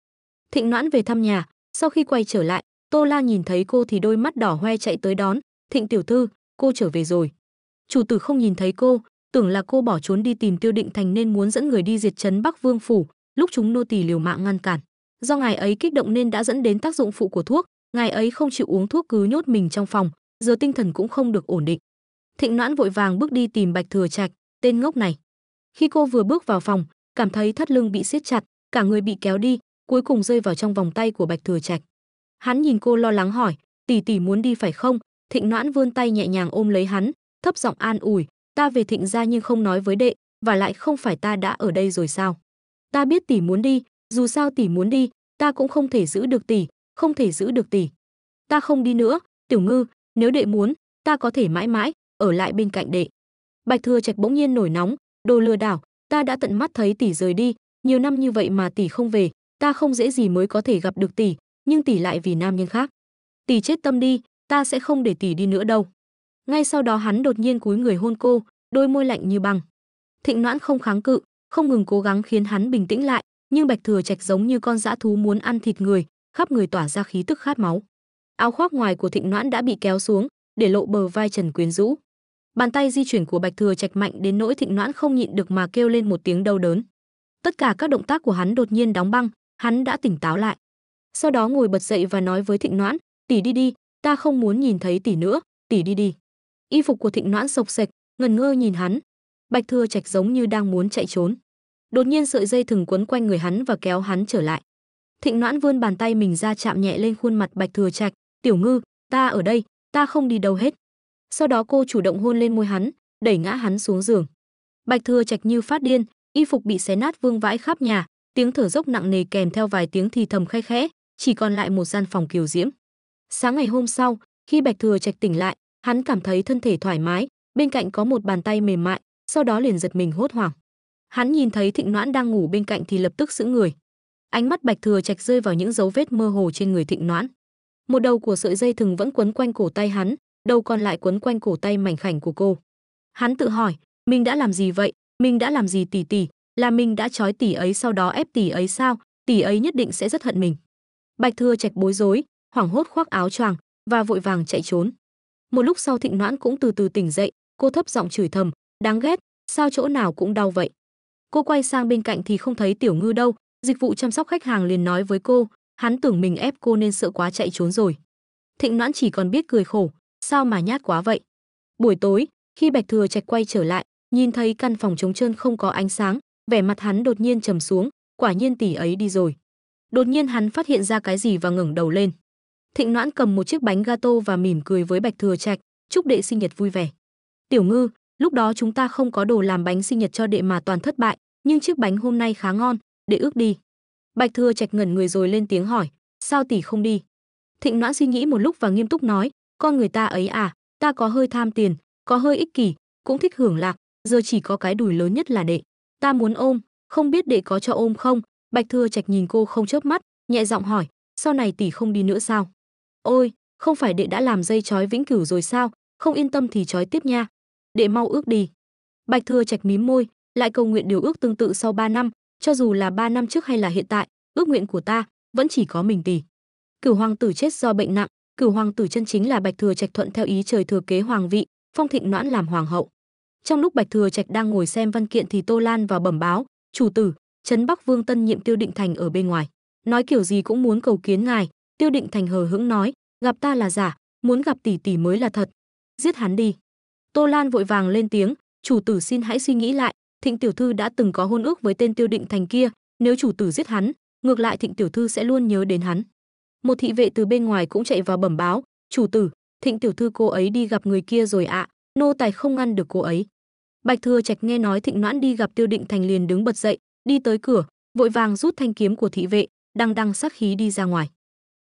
thịnh noãn về thăm nhà sau khi quay trở lại tô la nhìn thấy cô thì đôi mắt đỏ hoe chạy tới đón thịnh tiểu thư cô trở về rồi chủ tử không nhìn thấy cô tưởng là cô bỏ trốn đi tìm tiêu định thành nên muốn dẫn người đi diệt trấn bắc vương phủ lúc chúng nô tỳ liều mạng ngăn cản do ngài ấy kích động nên đã dẫn đến tác dụng phụ của thuốc ngài ấy không chịu uống thuốc cứ nhốt mình trong phòng giờ tinh thần cũng không được ổn định Thịnh Noãn vội vàng bước đi tìm Bạch Thừa Trạch, tên ngốc này. Khi cô vừa bước vào phòng, cảm thấy thắt lưng bị siết chặt, cả người bị kéo đi, cuối cùng rơi vào trong vòng tay của Bạch Thừa Trạch. Hắn nhìn cô lo lắng hỏi, "Tỷ tỷ muốn đi phải không?" Thịnh Noãn vươn tay nhẹ nhàng ôm lấy hắn, thấp giọng an ủi, "Ta về Thịnh gia nhưng không nói với đệ, và lại không phải ta đã ở đây rồi sao? Ta biết tỷ muốn đi, dù sao tỷ muốn đi, ta cũng không thể giữ được tỷ, không thể giữ được tỷ. Ta không đi nữa, Tiểu Ngư, nếu đệ muốn, ta có thể mãi mãi, ở lại bên cạnh đệ. Bạch Thừa Trạch bỗng nhiên nổi nóng, đồ lừa đảo, ta đã tận mắt thấy tỷ rời đi, nhiều năm như vậy mà tỷ không về, ta không dễ gì mới có thể gặp được tỷ, nhưng tỷ lại vì nam nhân khác. Tỷ chết tâm đi, ta sẽ không để tỷ đi nữa đâu. Ngay sau đó hắn đột nhiên cúi người hôn cô, đôi môi lạnh như băng. Thịnh Noãn không kháng cự, không ngừng cố gắng khiến hắn bình tĩnh lại, nhưng Bạch Thừa Trạch giống như con dã thú muốn ăn thịt người, khắp người tỏa ra khí tức khát máu. Áo khoác ngoài của Thịnh Noãn đã bị kéo xuống, để lộ bờ vai trần quyến rũ. Bàn tay di chuyển của Bạch Thừa Trạch mạnh đến nỗi Thịnh Noãn không nhịn được mà kêu lên một tiếng đau đớn. Tất cả các động tác của hắn đột nhiên đóng băng, hắn đã tỉnh táo lại. Sau đó ngồi bật dậy và nói với Thịnh Noãn, "Tỷ đi đi, ta không muốn nhìn thấy tỷ nữa, tỷ đi đi." Y phục của Thịnh Noãn sộc sạch, ngần ngơ nhìn hắn. Bạch Thừa Trạch giống như đang muốn chạy trốn. Đột nhiên sợi dây thừng quấn quanh người hắn và kéo hắn trở lại. Thịnh Noãn vươn bàn tay mình ra chạm nhẹ lên khuôn mặt Bạch Thừa Trạch, "Tiểu Ngư, ta ở đây, ta không đi đâu hết." Sau đó cô chủ động hôn lên môi hắn, đẩy ngã hắn xuống giường. Bạch Thừa Trạch như phát điên, y phục bị xé nát vương vãi khắp nhà, tiếng thở dốc nặng nề kèm theo vài tiếng thì thầm khai khẽ, chỉ còn lại một gian phòng kiều diễm. Sáng ngày hôm sau, khi Bạch Thừa Trạch tỉnh lại, hắn cảm thấy thân thể thoải mái, bên cạnh có một bàn tay mềm mại, sau đó liền giật mình hốt hoảng. Hắn nhìn thấy Thịnh Noãn đang ngủ bên cạnh thì lập tức giữ người. Ánh mắt Bạch Thừa Trạch rơi vào những dấu vết mơ hồ trên người Thịnh Noãn. Một đầu của sợi dây thừng vẫn quấn quanh cổ tay hắn, đâu còn lại quấn quanh cổ tay mảnh khảnh của cô. Hắn tự hỏi, mình đã làm gì vậy? Mình đã làm gì tỷ tỷ? Là mình đã trói tỷ ấy sau đó ép tỷ ấy sao? Tỷ ấy nhất định sẽ rất hận mình. Bạch Thừa Trạch bối rối, hoảng hốt khoác áo choàng và vội vàng chạy trốn. Một lúc sau Thịnh Noãn cũng từ từ tỉnh dậy, cô thấp giọng chửi thầm, đáng ghét, sao chỗ nào cũng đau vậy. Cô quay sang bên cạnh thì không thấy Tiểu Ngư đâu, dịch vụ chăm sóc khách hàng liền nói với cô, hắn tưởng mình ép cô nên sợ quá chạy trốn rồi. Thịnh Noãn chỉ còn biết cười khổ, sao mà nhát quá vậy buổi tối khi bạch thừa trạch quay trở lại nhìn thấy căn phòng trống trơn không có ánh sáng vẻ mặt hắn đột nhiên trầm xuống quả nhiên tỷ ấy đi rồi đột nhiên hắn phát hiện ra cái gì và ngẩng đầu lên thịnh noãn cầm một chiếc bánh gato và mỉm cười với bạch thừa trạch chúc đệ sinh nhật vui vẻ tiểu ngư lúc đó chúng ta không có đồ làm bánh sinh nhật cho đệ mà toàn thất bại nhưng chiếc bánh hôm nay khá ngon đệ ước đi bạch thừa trạch ngẩn người rồi lên tiếng hỏi sao tỷ không đi thịnh noãn suy nghĩ một lúc và nghiêm túc nói con người ta ấy à ta có hơi tham tiền có hơi ích kỷ cũng thích hưởng lạc giờ chỉ có cái đùi lớn nhất là đệ ta muốn ôm không biết đệ có cho ôm không bạch thưa trạch nhìn cô không chớp mắt nhẹ giọng hỏi sau này tỷ không đi nữa sao ôi không phải đệ đã làm dây chói vĩnh cửu rồi sao không yên tâm thì chói tiếp nha đệ mau ước đi bạch thưa trạch mím môi lại cầu nguyện điều ước tương tự sau 3 năm cho dù là 3 năm trước hay là hiện tại ước nguyện của ta vẫn chỉ có mình tỷ cửu hoàng tử chết do bệnh nặng cửu hoàng tử chân chính là bạch thừa trạch thuận theo ý trời thừa kế hoàng vị phong thịnh noãn làm hoàng hậu trong lúc bạch thừa trạch đang ngồi xem văn kiện thì tô lan vào bẩm báo chủ tử trấn bắc vương tân nhiệm tiêu định thành ở bên ngoài nói kiểu gì cũng muốn cầu kiến ngài tiêu định thành hờ hững nói gặp ta là giả muốn gặp tỷ tỷ mới là thật giết hắn đi tô lan vội vàng lên tiếng chủ tử xin hãy suy nghĩ lại thịnh tiểu thư đã từng có hôn ước với tên tiêu định thành kia nếu chủ tử giết hắn ngược lại thịnh tiểu thư sẽ luôn nhớ đến hắn một thị vệ từ bên ngoài cũng chạy vào bẩm báo chủ tử thịnh tiểu thư cô ấy đi gặp người kia rồi ạ nô tài không ngăn được cô ấy bạch thừa trạch nghe nói thịnh noãn đi gặp tiêu định thành liền đứng bật dậy đi tới cửa vội vàng rút thanh kiếm của thị vệ đang đăng sắc khí đi ra ngoài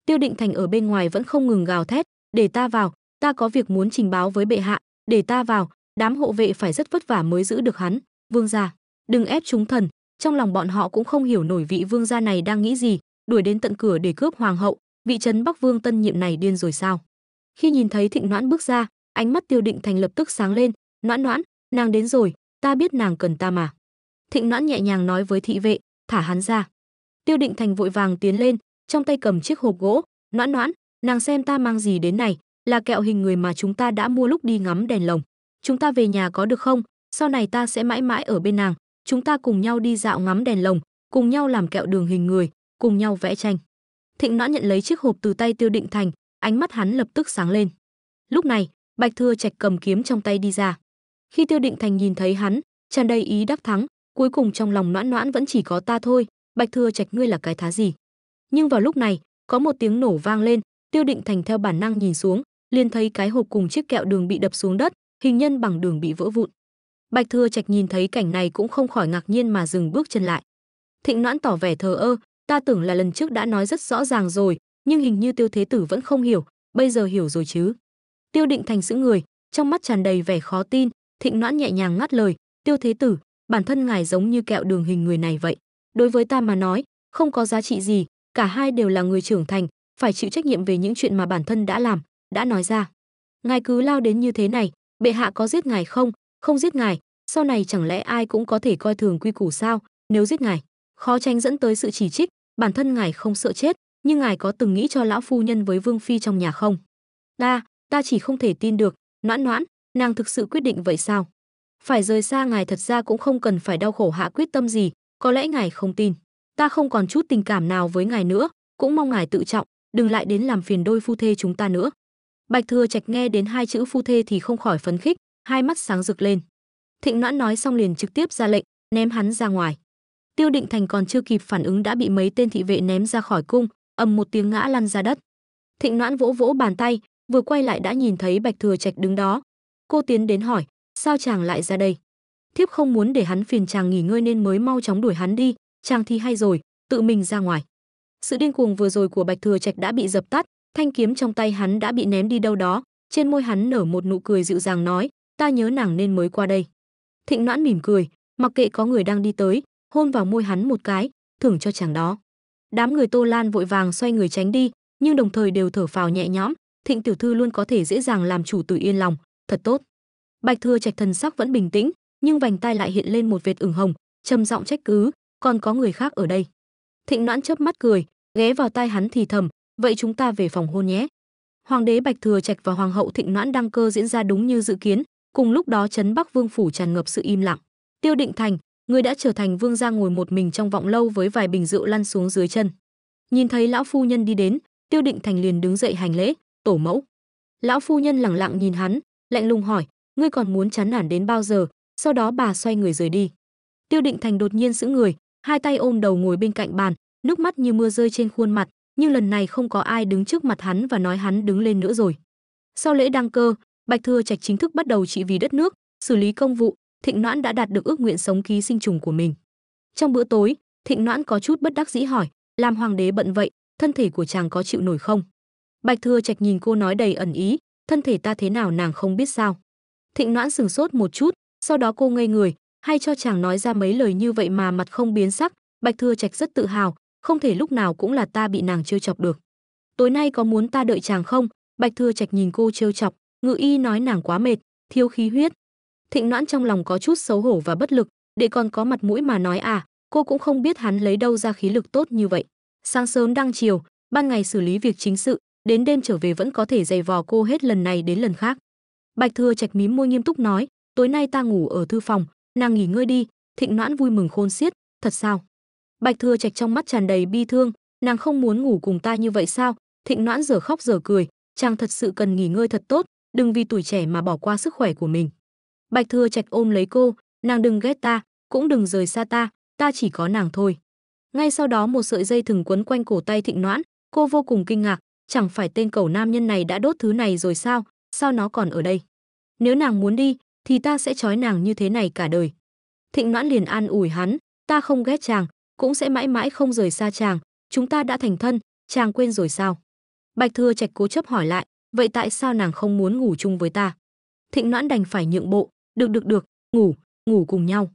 tiêu định thành ở bên ngoài vẫn không ngừng gào thét để ta vào ta có việc muốn trình báo với bệ hạ để ta vào đám hộ vệ phải rất vất vả mới giữ được hắn vương gia đừng ép chúng thần trong lòng bọn họ cũng không hiểu nổi vị vương gia này đang nghĩ gì đuổi đến tận cửa để cướp hoàng hậu vị trấn bắc vương tân nhiệm này điên rồi sao khi nhìn thấy thịnh noãn bước ra ánh mắt tiêu định thành lập tức sáng lên noãn noãn nàng đến rồi ta biết nàng cần ta mà thịnh noãn nhẹ nhàng nói với thị vệ thả hắn ra tiêu định thành vội vàng tiến lên trong tay cầm chiếc hộp gỗ noãn noãn nàng xem ta mang gì đến này là kẹo hình người mà chúng ta đã mua lúc đi ngắm đèn lồng chúng ta về nhà có được không sau này ta sẽ mãi mãi ở bên nàng chúng ta cùng nhau đi dạo ngắm đèn lồng cùng nhau làm kẹo đường hình người cùng nhau vẽ tranh Thịnh Noãn nhận lấy chiếc hộp từ tay Tiêu Định Thành, ánh mắt hắn lập tức sáng lên. Lúc này, Bạch Thừa Trạch cầm kiếm trong tay đi ra. Khi Tiêu Định Thành nhìn thấy hắn, tràn đầy ý đắc thắng, cuối cùng trong lòng Noãn Noãn vẫn chỉ có ta thôi, Bạch Thừa Trạch ngươi là cái thá gì? Nhưng vào lúc này, có một tiếng nổ vang lên, Tiêu Định Thành theo bản năng nhìn xuống, liền thấy cái hộp cùng chiếc kẹo đường bị đập xuống đất, hình nhân bằng đường bị vỡ vụn. Bạch Thừa Trạch nhìn thấy cảnh này cũng không khỏi ngạc nhiên mà dừng bước chân lại. Thịnh Noãn tỏ vẻ thờ ơ, ta tưởng là lần trước đã nói rất rõ ràng rồi, nhưng hình như Tiêu Thế Tử vẫn không hiểu, bây giờ hiểu rồi chứ?" Tiêu Định Thành sững người, trong mắt tràn đầy vẻ khó tin, Thịnh Noãn nhẹ nhàng ngắt lời, "Tiêu Thế Tử, bản thân ngài giống như kẹo đường hình người này vậy, đối với ta mà nói, không có giá trị gì, cả hai đều là người trưởng thành, phải chịu trách nhiệm về những chuyện mà bản thân đã làm, đã nói ra. Ngài cứ lao đến như thế này, bệ hạ có giết ngài không? Không giết ngài, sau này chẳng lẽ ai cũng có thể coi thường quy củ sao? Nếu giết ngài, khó tránh dẫn tới sự chỉ trích bản thân ngài không sợ chết nhưng ngài có từng nghĩ cho lão phu nhân với vương phi trong nhà không đa ta chỉ không thể tin được noãn noãn nàng thực sự quyết định vậy sao phải rời xa ngài thật ra cũng không cần phải đau khổ hạ quyết tâm gì có lẽ ngài không tin ta không còn chút tình cảm nào với ngài nữa cũng mong ngài tự trọng đừng lại đến làm phiền đôi phu thê chúng ta nữa bạch thừa trạch nghe đến hai chữ phu thê thì không khỏi phấn khích hai mắt sáng rực lên thịnh noãn nói xong liền trực tiếp ra lệnh ném hắn ra ngoài Tiêu Định Thành còn chưa kịp phản ứng đã bị mấy tên thị vệ ném ra khỏi cung, ầm một tiếng ngã lăn ra đất. Thịnh Noãn vỗ vỗ bàn tay, vừa quay lại đã nhìn thấy Bạch Thừa Trạch đứng đó. Cô tiến đến hỏi, sao chàng lại ra đây? Thiếp không muốn để hắn phiền chàng nghỉ ngơi nên mới mau chóng đuổi hắn đi, chàng thì hay rồi, tự mình ra ngoài. Sự điên cuồng vừa rồi của Bạch Thừa Trạch đã bị dập tắt, thanh kiếm trong tay hắn đã bị ném đi đâu đó, trên môi hắn nở một nụ cười dịu dàng nói, ta nhớ nàng nên mới qua đây. Thịnh Noãn mỉm cười, mặc kệ có người đang đi tới, hôn vào môi hắn một cái, thưởng cho chàng đó. Đám người Tô Lan vội vàng xoay người tránh đi, nhưng đồng thời đều thở phào nhẹ nhõm, Thịnh tiểu thư luôn có thể dễ dàng làm chủ tự Yên lòng, thật tốt. Bạch Thừa Trạch thần sắc vẫn bình tĩnh, nhưng vành tai lại hiện lên một vệt ửng hồng, trầm giọng trách cứ, còn có người khác ở đây. Thịnh Noãn chớp mắt cười, ghé vào tai hắn thì thầm, vậy chúng ta về phòng hôn nhé. Hoàng đế Bạch Thừa Trạch và hoàng hậu Thịnh Noãn đăng cơ diễn ra đúng như dự kiến, cùng lúc đó trấn Bắc Vương phủ tràn ngập sự im lặng. Tiêu Định Thành, ngươi đã trở thành vương gia ngồi một mình trong vọng lâu với vài bình rượu lăn xuống dưới chân nhìn thấy lão phu nhân đi đến tiêu định thành liền đứng dậy hành lễ tổ mẫu lão phu nhân lẳng lặng nhìn hắn lạnh lùng hỏi ngươi còn muốn chán nản đến bao giờ sau đó bà xoay người rời đi tiêu định thành đột nhiên giữ người hai tay ôm đầu ngồi bên cạnh bàn nước mắt như mưa rơi trên khuôn mặt nhưng lần này không có ai đứng trước mặt hắn và nói hắn đứng lên nữa rồi sau lễ đăng cơ bạch thừa trạch chính thức bắt đầu trị vì đất nước xử lý công vụ Thịnh Noãn đã đạt được ước nguyện sống ký sinh trùng của mình. Trong bữa tối, Thịnh Noãn có chút bất đắc dĩ hỏi, làm hoàng đế bận vậy, thân thể của chàng có chịu nổi không? Bạch Thừa Trạch nhìn cô nói đầy ẩn ý, thân thể ta thế nào nàng không biết sao. Thịnh Noãn sửng sốt một chút, sau đó cô ngây người, hay cho chàng nói ra mấy lời như vậy mà mặt không biến sắc, Bạch Thừa Trạch rất tự hào, không thể lúc nào cũng là ta bị nàng trêu chọc được. Tối nay có muốn ta đợi chàng không? Bạch Thừa Trạch nhìn cô trêu chọc, Ngự Y nói nàng quá mệt, thiếu khí huyết, Thịnh Noãn trong lòng có chút xấu hổ và bất lực, để còn có mặt mũi mà nói à, cô cũng không biết hắn lấy đâu ra khí lực tốt như vậy. Sáng sớm đang chiều, ban ngày xử lý việc chính sự, đến đêm trở về vẫn có thể giày vò cô hết lần này đến lần khác. Bạch Thừa Trạch mím môi nghiêm túc nói, tối nay ta ngủ ở thư phòng, nàng nghỉ ngơi đi. Thịnh Noãn vui mừng khôn xiết, thật sao? Bạch Thừa Trạch trong mắt tràn đầy bi thương, nàng không muốn ngủ cùng ta như vậy sao? Thịnh Noãn giờ khóc giờ cười, chàng thật sự cần nghỉ ngơi thật tốt, đừng vì tuổi trẻ mà bỏ qua sức khỏe của mình. Bạch Thừa Trạch ôm lấy cô, nàng đừng ghét ta, cũng đừng rời xa ta, ta chỉ có nàng thôi. Ngay sau đó một sợi dây thừng quấn quanh cổ tay Thịnh Noãn, cô vô cùng kinh ngạc, chẳng phải tên cầu nam nhân này đã đốt thứ này rồi sao, sao nó còn ở đây? Nếu nàng muốn đi, thì ta sẽ trói nàng như thế này cả đời. Thịnh Noãn liền an ủi hắn, ta không ghét chàng, cũng sẽ mãi mãi không rời xa chàng, chúng ta đã thành thân, chàng quên rồi sao? Bạch Thừa Trạch cố chấp hỏi lại, vậy tại sao nàng không muốn ngủ chung với ta? Thịnh Noãn đành phải nhượng bộ, được được được ngủ ngủ cùng nhau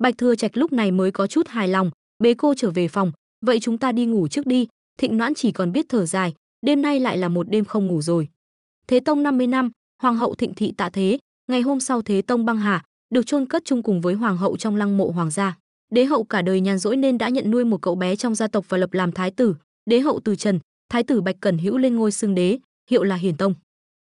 bạch thừa trạch lúc này mới có chút hài lòng bế cô trở về phòng vậy chúng ta đi ngủ trước đi thịnh noãn chỉ còn biết thở dài đêm nay lại là một đêm không ngủ rồi thế tông 50 năm hoàng hậu thịnh thị tạ thế ngày hôm sau thế tông băng hà được chôn cất chung cùng với hoàng hậu trong lăng mộ hoàng gia đế hậu cả đời nhàn rỗi nên đã nhận nuôi một cậu bé trong gia tộc và lập làm thái tử đế hậu từ trần thái tử bạch cẩn hữu lên ngôi xưng đế hiệu là hiền tông